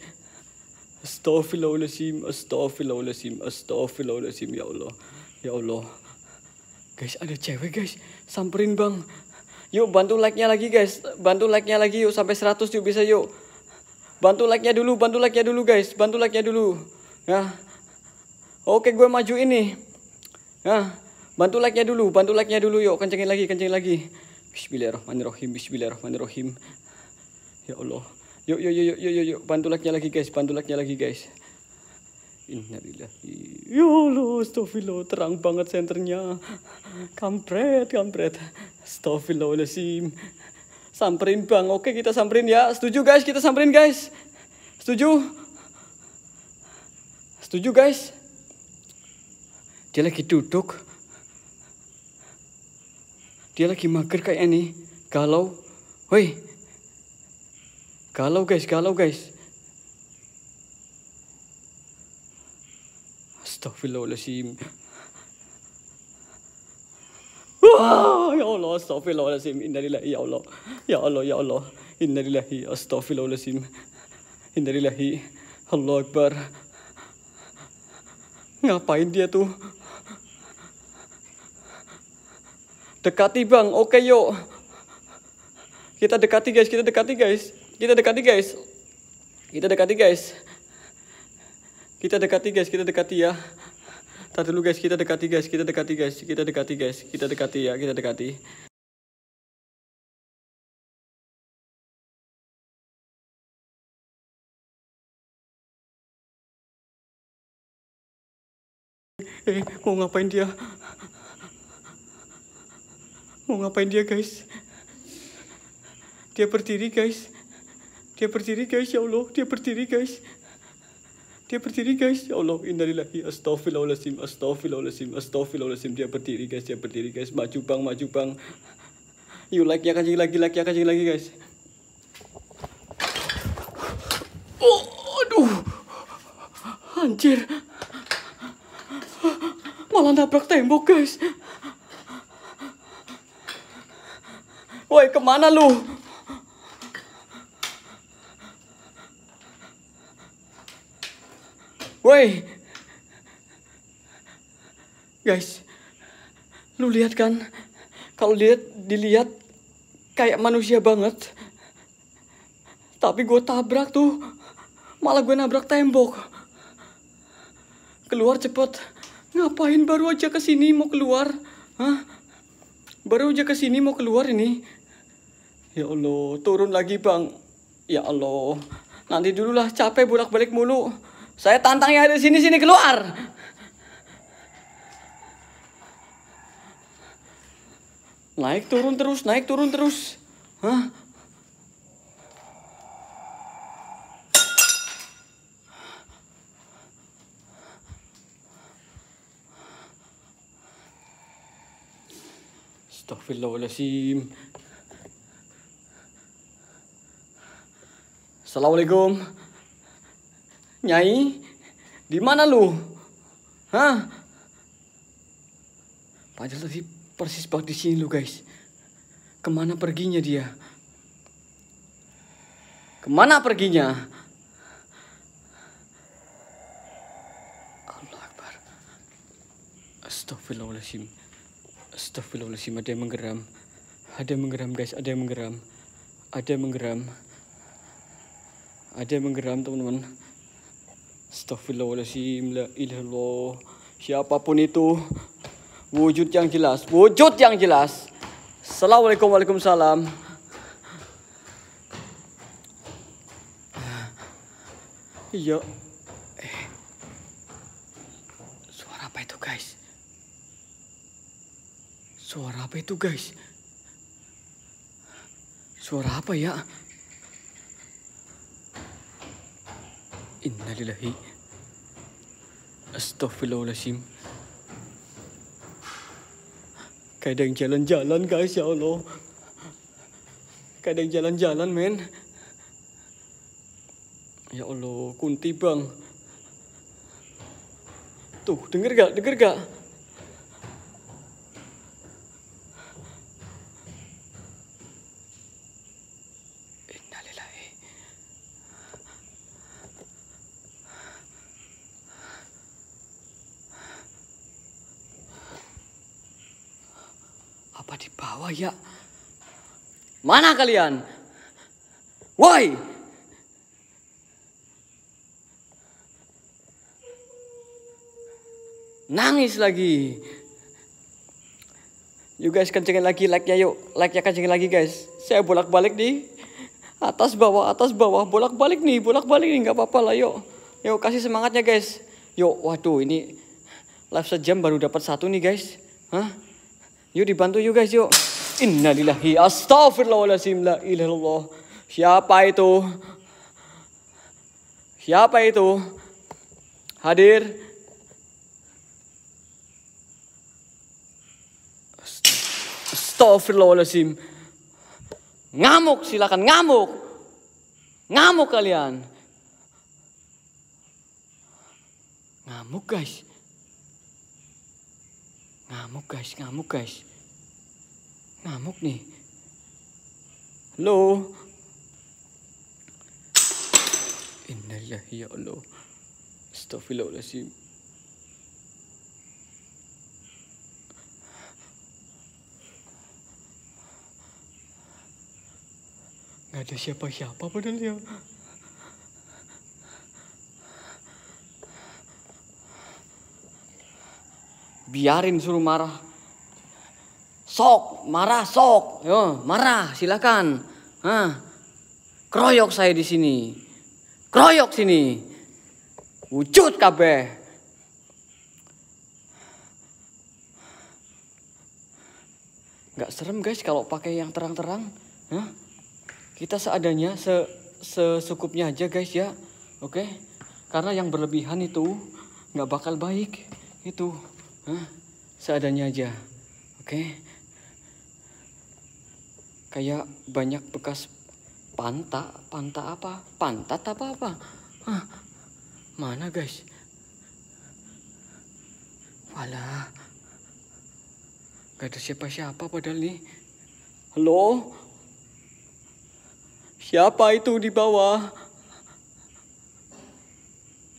Astaghfirullahaladzim, astaghfirullahaladzim, astaghfirullahaladzim, ya Allah. Ya Allah. Guys, ada cewek guys. Samperin bang. Yuk bantu like-nya lagi guys. Bantu like-nya lagi yuk. Sampai 100 yuk bisa yuk. Bantu like-nya dulu, bantu like-nya dulu guys. Bantu like-nya dulu. Ya. Oke gue maju ini. Ya. Bantu like-nya dulu, bantu like-nya dulu yuk. Kencengin lagi, kencengin lagi. Bismillahirrahmanirrahim. Bismillahirrahmanirrahim. Ya Allah. Yuk, yuk, yuk, yuk, yuk, yuk. Pantulaknya lagi guys, pantulaknya lagi guys. Innalillahi. Ya Allah, astagfirullah. Terang banget senternya. Kampret, kampret. Astagfirullahaladzim. Samperin bang. Oke, kita samperin ya. Setuju guys, kita samperin guys. Setuju? Setuju guys? Dia lagi duduk dia lagi mager kayak ini galau woi galau guys galau guys Astagfirullahaladzim Wah, ya Allah, astagfirullahaladzim, innalillahi, ya Allah, ya Allah, ya Allah, innalillahi, astagfirullahaladzim, innalillahi, Allah Akbar. Ngapain dia tuh? Dekati bang, oke yuk. Kita dekati guys, kita dekati guys. Kita dekati guys. Kita dekati guys. Kita dekati guys, kita dekati ya. Tadi dulu guys, kita dekati guys, kita dekati guys, kita dekati guys, kita dekati ya, kita dekati. Eh, mau ngapain dia? Mau ngapain dia guys? Dia berdiri guys. Dia berdiri guys ya Allah. Dia berdiri guys. Dia berdiri guys. Ya Allah. Innalillahi astagfirullahaladzim. Astagfirullahaladzim. Astagfirullahaladzim. Dia berdiri guys. Dia berdiri guys. Maju bang. Maju bang. Yuk like ya jadi kan, lagi. Like ya kan, lagi guys. Oh, aduh. Anjir. Malah nabrak tembok guys. Woi, kemana lu? Woi. Guys, lu lihat kan? Kalau lihat dilihat kayak manusia banget. Tapi gue tabrak tuh. Malah gue nabrak tembok. Keluar cepet. Ngapain baru aja kesini mau keluar? Hah? Baru aja kesini mau keluar ini. Ya Allah, turun lagi bang. Ya Allah, nanti dululah capek bolak-balik mulu. Saya tantang yang ada sini sini keluar. Naik turun terus, naik turun terus. Hah? Astaghfirullahaladzim. Assalamualaikum. Nyai, di mana lu? Hah? Padahal tadi persis banget di sini lu guys. Kemana perginya dia? Kemana perginya? Allah Akbar. Astagfirullahaladzim. Astagfirullahaladzim, ada yang menggeram. Ada yang menggeram guys, ada yang menggeram. Ada yang menggeram ada yang menggeram teman-teman Astagfirullahaladzim la ilallah siapapun itu wujud yang jelas wujud yang jelas Assalamualaikum Waalaikumsalam Iya eh. Suara apa itu guys Suara apa itu guys Suara apa ya? Innalillahi Astaghfirullahaladzim Kadang jalan-jalan guys ya Allah Kadang jalan-jalan men Ya Allah kunti bang Tuh denger gak denger gak bahaya. Mana kalian? Woi! Nangis lagi. You guys kencengin lagi like-nya yuk. Like-nya kencengin lagi guys. Saya bolak-balik nih atas bawah atas bawah bolak-balik nih bolak-balik nih nggak apa-apa lah yuk. Yuk kasih semangatnya guys. Yuk waduh ini live sejam baru dapat satu nih guys. Hah? Yuk dibantu yuk guys yuk. Innalillahi astagfirullahaladzim la ilallah. Siapa itu? Siapa itu? Hadir. Astagfirullahaladzim. Ngamuk silakan ngamuk. Ngamuk kalian. Ngamuk guys. Ngamuk guys, ngamuk guys ngamuk nih. Halo. Innalillahi ya Allah. Astagfirullahaladzim. Gak ada siapa-siapa padahal ya. Biarin suruh marah sok, marah sok, yo marah silakan. Hah. keroyok saya di sini, keroyok sini, wujud kabe nggak serem guys kalau pakai yang terang-terang Hah? kita seadanya se sesukupnya aja guys ya oke karena yang berlebihan itu nggak bakal baik itu Hah? seadanya aja oke okay? kayak banyak bekas panta panta apa pantat apa apa Hah, mana guys walah gak ada siapa-siapa padahal nih halo siapa itu di bawah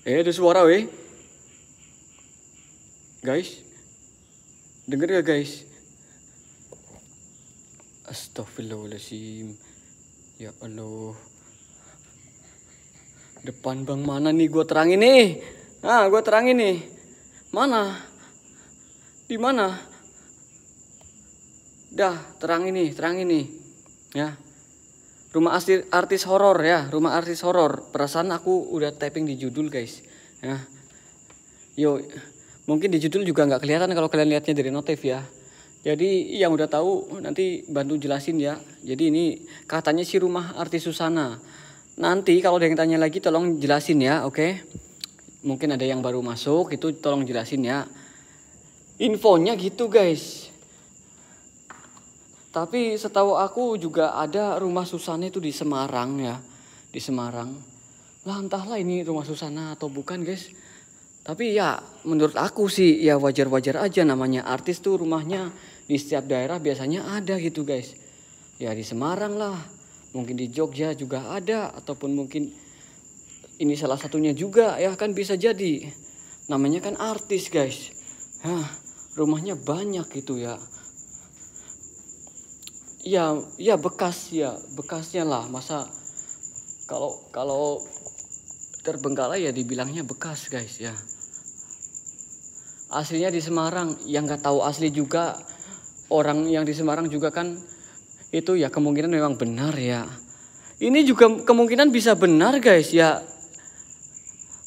eh ada suara weh guys denger gak guys Astagfirullahaladzim Ya Allah Depan bang mana nih gue terangin nih Nah gue terangin nih Mana di mana Dah terang ini, terang ini. Ya Rumah artis, artis horor ya Rumah artis horor Perasaan aku udah typing di judul guys Ya Yo Mungkin di judul juga nggak kelihatan kalau kalian lihatnya dari notif ya jadi yang udah tahu nanti bantu jelasin ya. Jadi ini katanya si rumah artis Susana. Nanti kalau ada yang tanya lagi tolong jelasin ya, oke? Okay? Mungkin ada yang baru masuk itu tolong jelasin ya. Infonya gitu guys. Tapi setahu aku juga ada rumah Susana itu di Semarang ya. Di Semarang. Lah entahlah ini rumah Susana atau bukan guys. Tapi ya menurut aku sih ya wajar-wajar aja namanya artis tuh rumahnya di setiap daerah biasanya ada gitu guys. Ya di Semarang lah, mungkin di Jogja juga ada ataupun mungkin ini salah satunya juga ya kan bisa jadi. Namanya kan artis guys. Hah, rumahnya banyak gitu ya. Ya ya bekas ya, bekasnya lah masa kalau kalau terbengkalai ya dibilangnya bekas guys ya aslinya di Semarang yang nggak tahu asli juga orang yang di Semarang juga kan itu ya kemungkinan memang benar ya ini juga kemungkinan bisa benar guys ya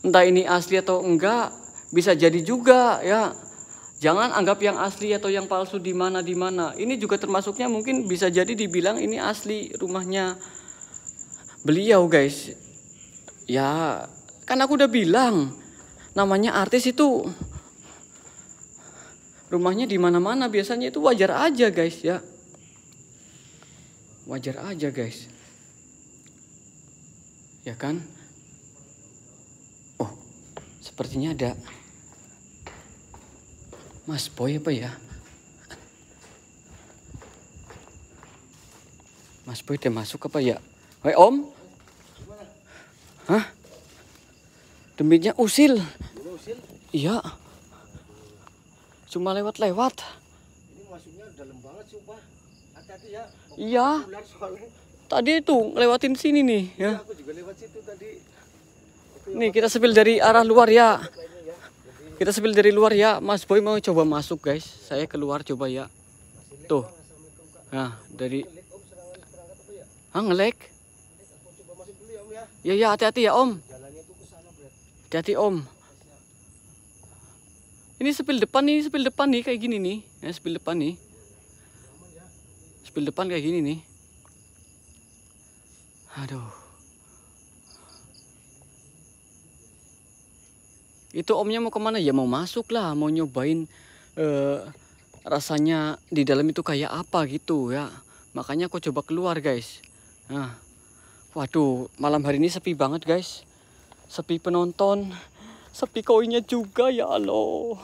entah ini asli atau enggak bisa jadi juga ya jangan anggap yang asli atau yang palsu di mana di mana ini juga termasuknya mungkin bisa jadi dibilang ini asli rumahnya beliau guys ya kan aku udah bilang namanya artis itu rumahnya di mana-mana biasanya itu wajar aja guys ya. Wajar aja guys. Ya kan? Oh, sepertinya ada Mas Boy apa ya? Mas Boy udah masuk apa ya? Hei Om. Hah? Demikian usil? Iya cuma lewat-lewat. masuknya dalam banget Hati-hati ya. Iya. Tadi itu lewatin sini nih ya. ya. Aku juga lewat situ tadi. Itu nih kita sepil dari arah luar ya. ya. Kita sepil dari luar ya. Mas Boy mau coba masuk guys. Saya keluar coba ya. Tuh. Nah, dari ya? Ah, ngelek. Ya, ya, hati-hati ya, Om. Hati-hati, Om. Ini sepil depan nih, sepil depan nih kayak gini nih. Ya, sepil depan nih. Sepil depan kayak gini nih. Aduh. Itu omnya mau kemana? Ya mau masuk lah, mau nyobain eh, rasanya di dalam itu kayak apa gitu ya. Makanya aku coba keluar guys. Nah, waduh, malam hari ini sepi banget guys. Sepi penonton sepi koinnya juga ya lo,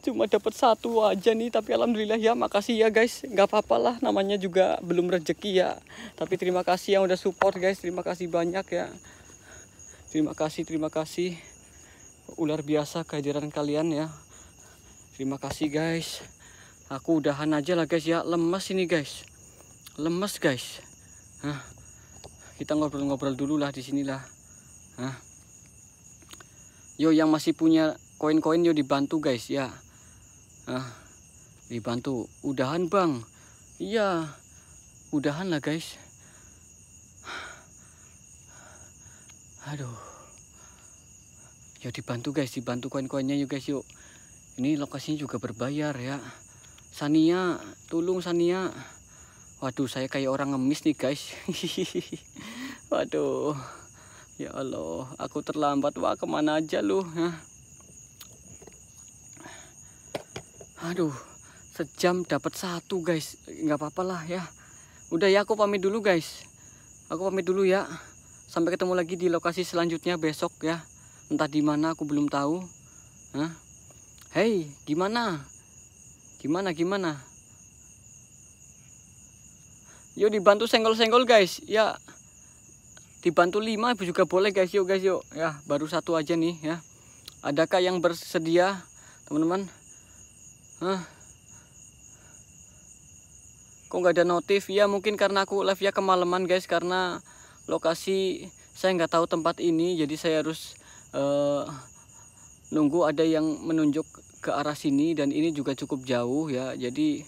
cuma dapat satu aja nih tapi alhamdulillah ya makasih ya guys nggak apa-apa lah namanya juga belum rezeki ya tapi terima kasih yang udah support guys terima kasih banyak ya terima kasih terima kasih ular biasa kehadiran kalian ya terima kasih guys aku udahan aja lah guys ya lemes ini guys lemes guys Hah. kita ngobrol-ngobrol dulu lah di sinilah Hah yo yang masih punya koin-koin yo dibantu guys ya nah, dibantu udahan bang iya udahan lah guys aduh yo dibantu guys dibantu koin-koinnya yuk guys yuk ini lokasinya juga berbayar ya Sania tolong Sania waduh saya kayak orang ngemis nih guys waduh Ya Allah, aku terlambat. Wah, kemana aja lu? Hah? Aduh, sejam dapat satu guys. Nggak apa-apa lah ya. Udah ya, aku pamit dulu guys. Aku pamit dulu ya. Sampai ketemu lagi di lokasi selanjutnya besok ya. Entah di mana aku belum tahu. Hah? Hey, gimana? Gimana, gimana? Yo dibantu senggol-senggol guys. Ya dibantu lima juga boleh guys yuk guys yuk ya baru satu aja nih ya adakah yang bersedia teman-teman Hah. kok nggak ada notif ya mungkin karena aku live ya kemalaman guys karena lokasi saya nggak tahu tempat ini jadi saya harus uh, nunggu ada yang menunjuk ke arah sini dan ini juga cukup jauh ya jadi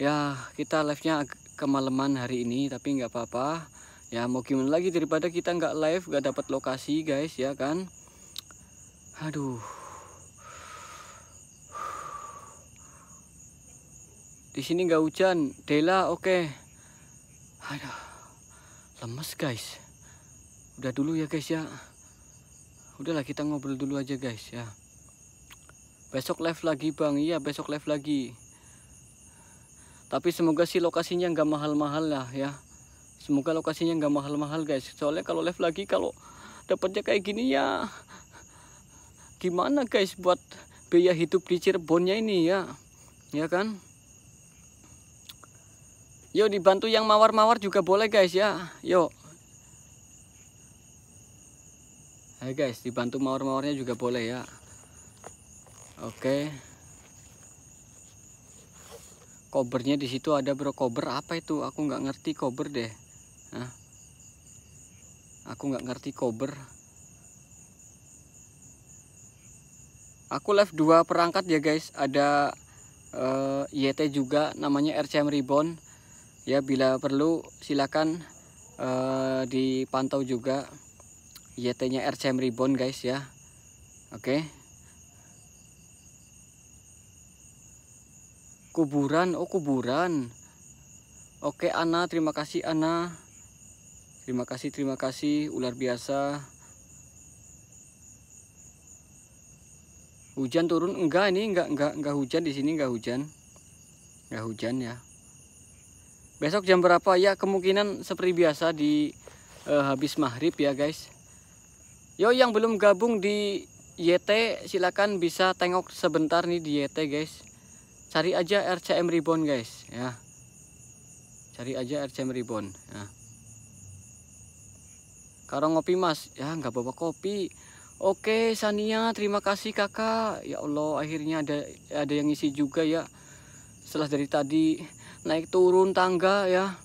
ya kita live nya kemalaman hari ini tapi nggak apa-apa ya mau gimana lagi daripada kita nggak live nggak dapat lokasi guys ya kan aduh di sini nggak hujan Dela oke okay. aduh lemes guys udah dulu ya guys ya udahlah kita ngobrol dulu aja guys ya besok live lagi bang iya besok live lagi tapi semoga sih lokasinya nggak mahal-mahal lah ya semoga lokasinya nggak mahal-mahal guys soalnya kalau live lagi kalau dapatnya kayak gini ya gimana guys buat biaya hidup di Cirebonnya ini ya ya kan yo dibantu yang mawar-mawar juga boleh guys ya yo Hai guys dibantu mawar-mawarnya juga boleh ya oke okay. kobernya disitu ada bro kober apa itu aku nggak ngerti kober deh Hah? Aku nggak ngerti kober. Aku left dua perangkat ya guys. Ada uh, eh, YT juga namanya RCM Ribbon. Ya bila perlu silakan uh, dipantau juga YT-nya RCM Ribbon guys ya. Oke. Okay. Kuburan, oh kuburan. Oke okay, Ana, terima kasih Ana. Terima kasih, terima kasih ular biasa. Hujan turun enggak ini enggak enggak enggak hujan di sini enggak hujan. Enggak hujan ya. Besok jam berapa? Ya kemungkinan seperti biasa di uh, habis maghrib ya guys. Yo yang belum gabung di YT silakan bisa tengok sebentar nih di YT guys. Cari aja RCM Ribbon guys ya. Cari aja RCM Ribbon. Ya. Karo ngopi mas, ya nggak bawa kopi. Oke Sania, terima kasih kakak. Ya Allah, akhirnya ada ada yang isi juga ya. Setelah dari tadi naik turun tangga ya.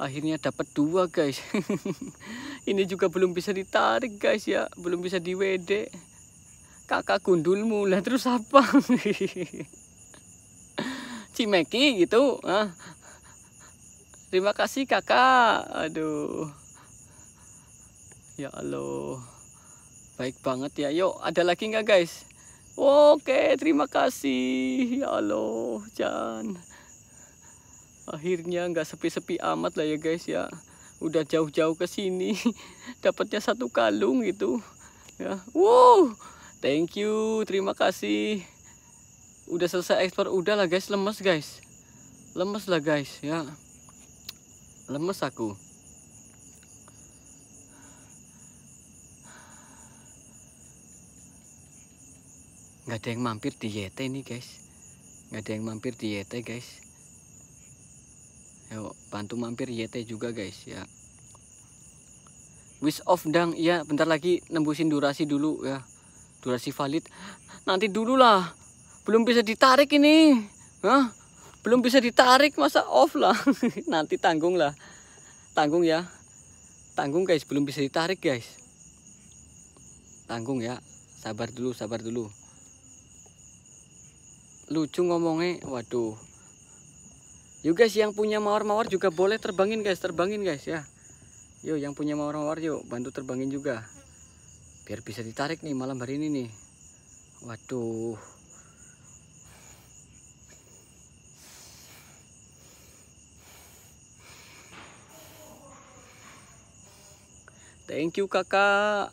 Akhirnya dapat dua guys. Ini juga belum bisa ditarik guys ya, belum bisa di WD. Kakak Gundul lah terus apa? Cimeki gitu. Ah, Terima kasih kakak. Aduh. Ya Allah. Baik banget ya. Yuk, ada lagi nggak guys? Oke, terima kasih. Ya Allah, Jan. Akhirnya nggak sepi-sepi amat lah ya guys ya. Udah jauh-jauh ke sini. Dapatnya satu kalung gitu. Ya. Wow. Thank you. Terima kasih. Udah selesai ekspor. Udah lah guys, lemes guys. Lemes lah guys ya lemes aku nggak ada yang mampir di YT nih guys nggak ada yang mampir di YT guys yuk bantu mampir YT juga guys ya Wish off dang ya bentar lagi nembusin durasi dulu ya Durasi valid Nanti dululah Belum bisa ditarik ini Hah? belum bisa ditarik masa off lah nanti tanggung lah tanggung ya tanggung guys belum bisa ditarik guys tanggung ya sabar dulu sabar dulu lucu ngomongnya waduh yuk guys yang punya mawar-mawar juga boleh terbangin guys terbangin guys ya yuk yang punya mawar-mawar yuk bantu terbangin juga biar bisa ditarik nih malam hari ini nih waduh Thank you kakak.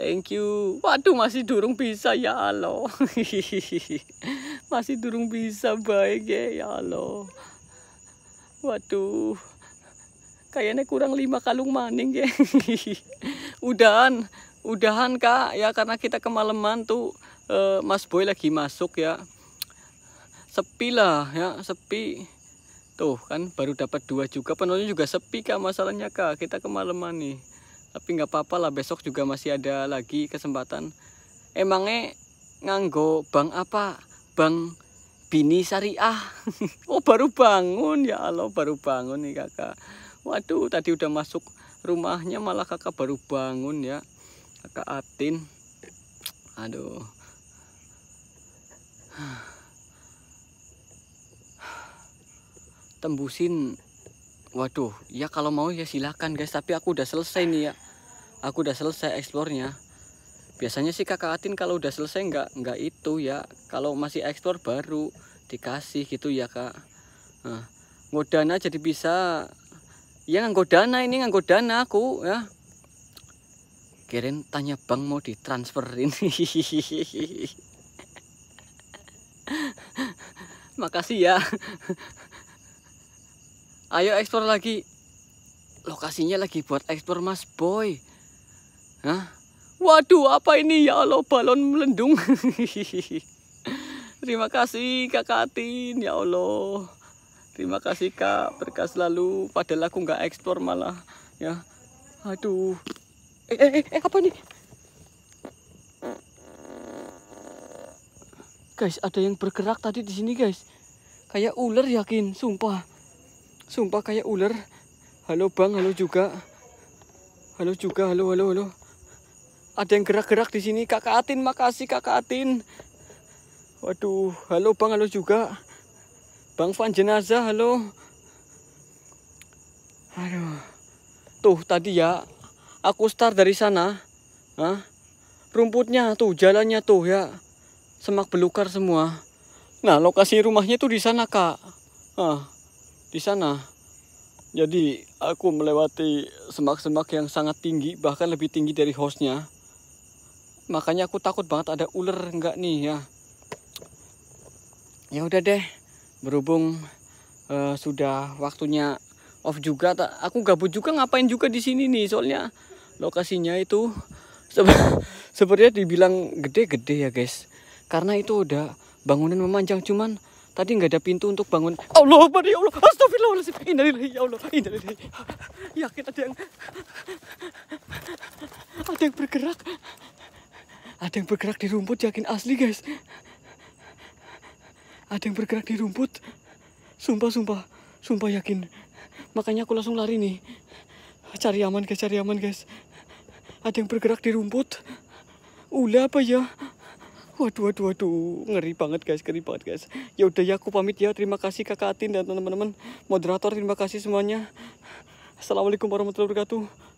Thank you. Waduh masih durung bisa ya Allah. masih durung bisa baik ya, ya Allah. Waduh. Kayaknya kurang lima kalung maning ya. udahan, udahan kak ya karena kita kemalaman tuh uh, Mas Boy lagi masuk ya. Sepi lah ya, sepi. Tuh kan baru dapat dua juga penonton juga sepi kak masalahnya kak kita kemalaman nih tapi nggak apa-apa lah besok juga masih ada lagi kesempatan emangnya nganggo bang apa bang bini syariah oh baru bangun ya Allah baru bangun nih kakak waduh tadi udah masuk rumahnya malah kakak baru bangun ya kakak Atin aduh tembusin waduh ya kalau mau ya silahkan guys tapi aku udah selesai nih ya aku udah selesai eksplornya biasanya sih kakak Atin kalau udah selesai nggak nggak itu ya kalau masih eksplor baru dikasih gitu ya kak nah, ngodana jadi bisa ya ngodana ini ngodana aku ya Kirin tanya bank mau ditransferin makasih ya ayo ekspor lagi lokasinya lagi buat ekspor mas boy Hah? Waduh, apa ini ya Allah balon melendung. Terima kasih Kak Atin, ya Allah. Terima kasih Kak, berkas lalu Padahal aku nggak ekspor malah, ya. Aduh. Eh, eh, eh, eh apa nih? Guys, ada yang bergerak tadi di sini, guys. Kayak ular yakin, sumpah. Sumpah kayak ular. Halo Bang, halo juga. Halo juga, halo, halo, halo ada yang gerak-gerak di sini. Kakak Atin, makasih Kakak Atin. Waduh, halo Bang, halo juga. Bang Van Jenazah, halo. Aduh. Tuh, tadi ya. Aku start dari sana. Hah? Rumputnya tuh, jalannya tuh ya. Semak belukar semua. Nah, lokasi rumahnya tuh di sana, Kak. Hah, di sana. Jadi, aku melewati semak-semak yang sangat tinggi, bahkan lebih tinggi dari hostnya makanya aku takut banget ada ular enggak nih ya ya udah deh berhubung uh, sudah waktunya off juga tak aku gabut juga ngapain juga di sini nih soalnya lokasinya itu sepertinya sebenarnya dibilang gede-gede ya guys karena itu udah bangunan memanjang cuman tadi nggak ada pintu untuk bangun Allah ya Allah Astagfirullahaladzim Innalillahi ya Allah Innalillahi yakin ada yang ada yang bergerak ada yang bergerak di rumput yakin asli guys ada yang bergerak di rumput sumpah sumpah sumpah yakin makanya aku langsung lari nih cari aman guys cari aman guys ada yang bergerak di rumput ula apa ya Waduh, waduh, waduh, ngeri banget guys, ngeri banget guys. Ya udah ya, aku pamit ya. Terima kasih kakak Atin dan teman-teman moderator. Terima kasih semuanya. Assalamualaikum warahmatullahi wabarakatuh.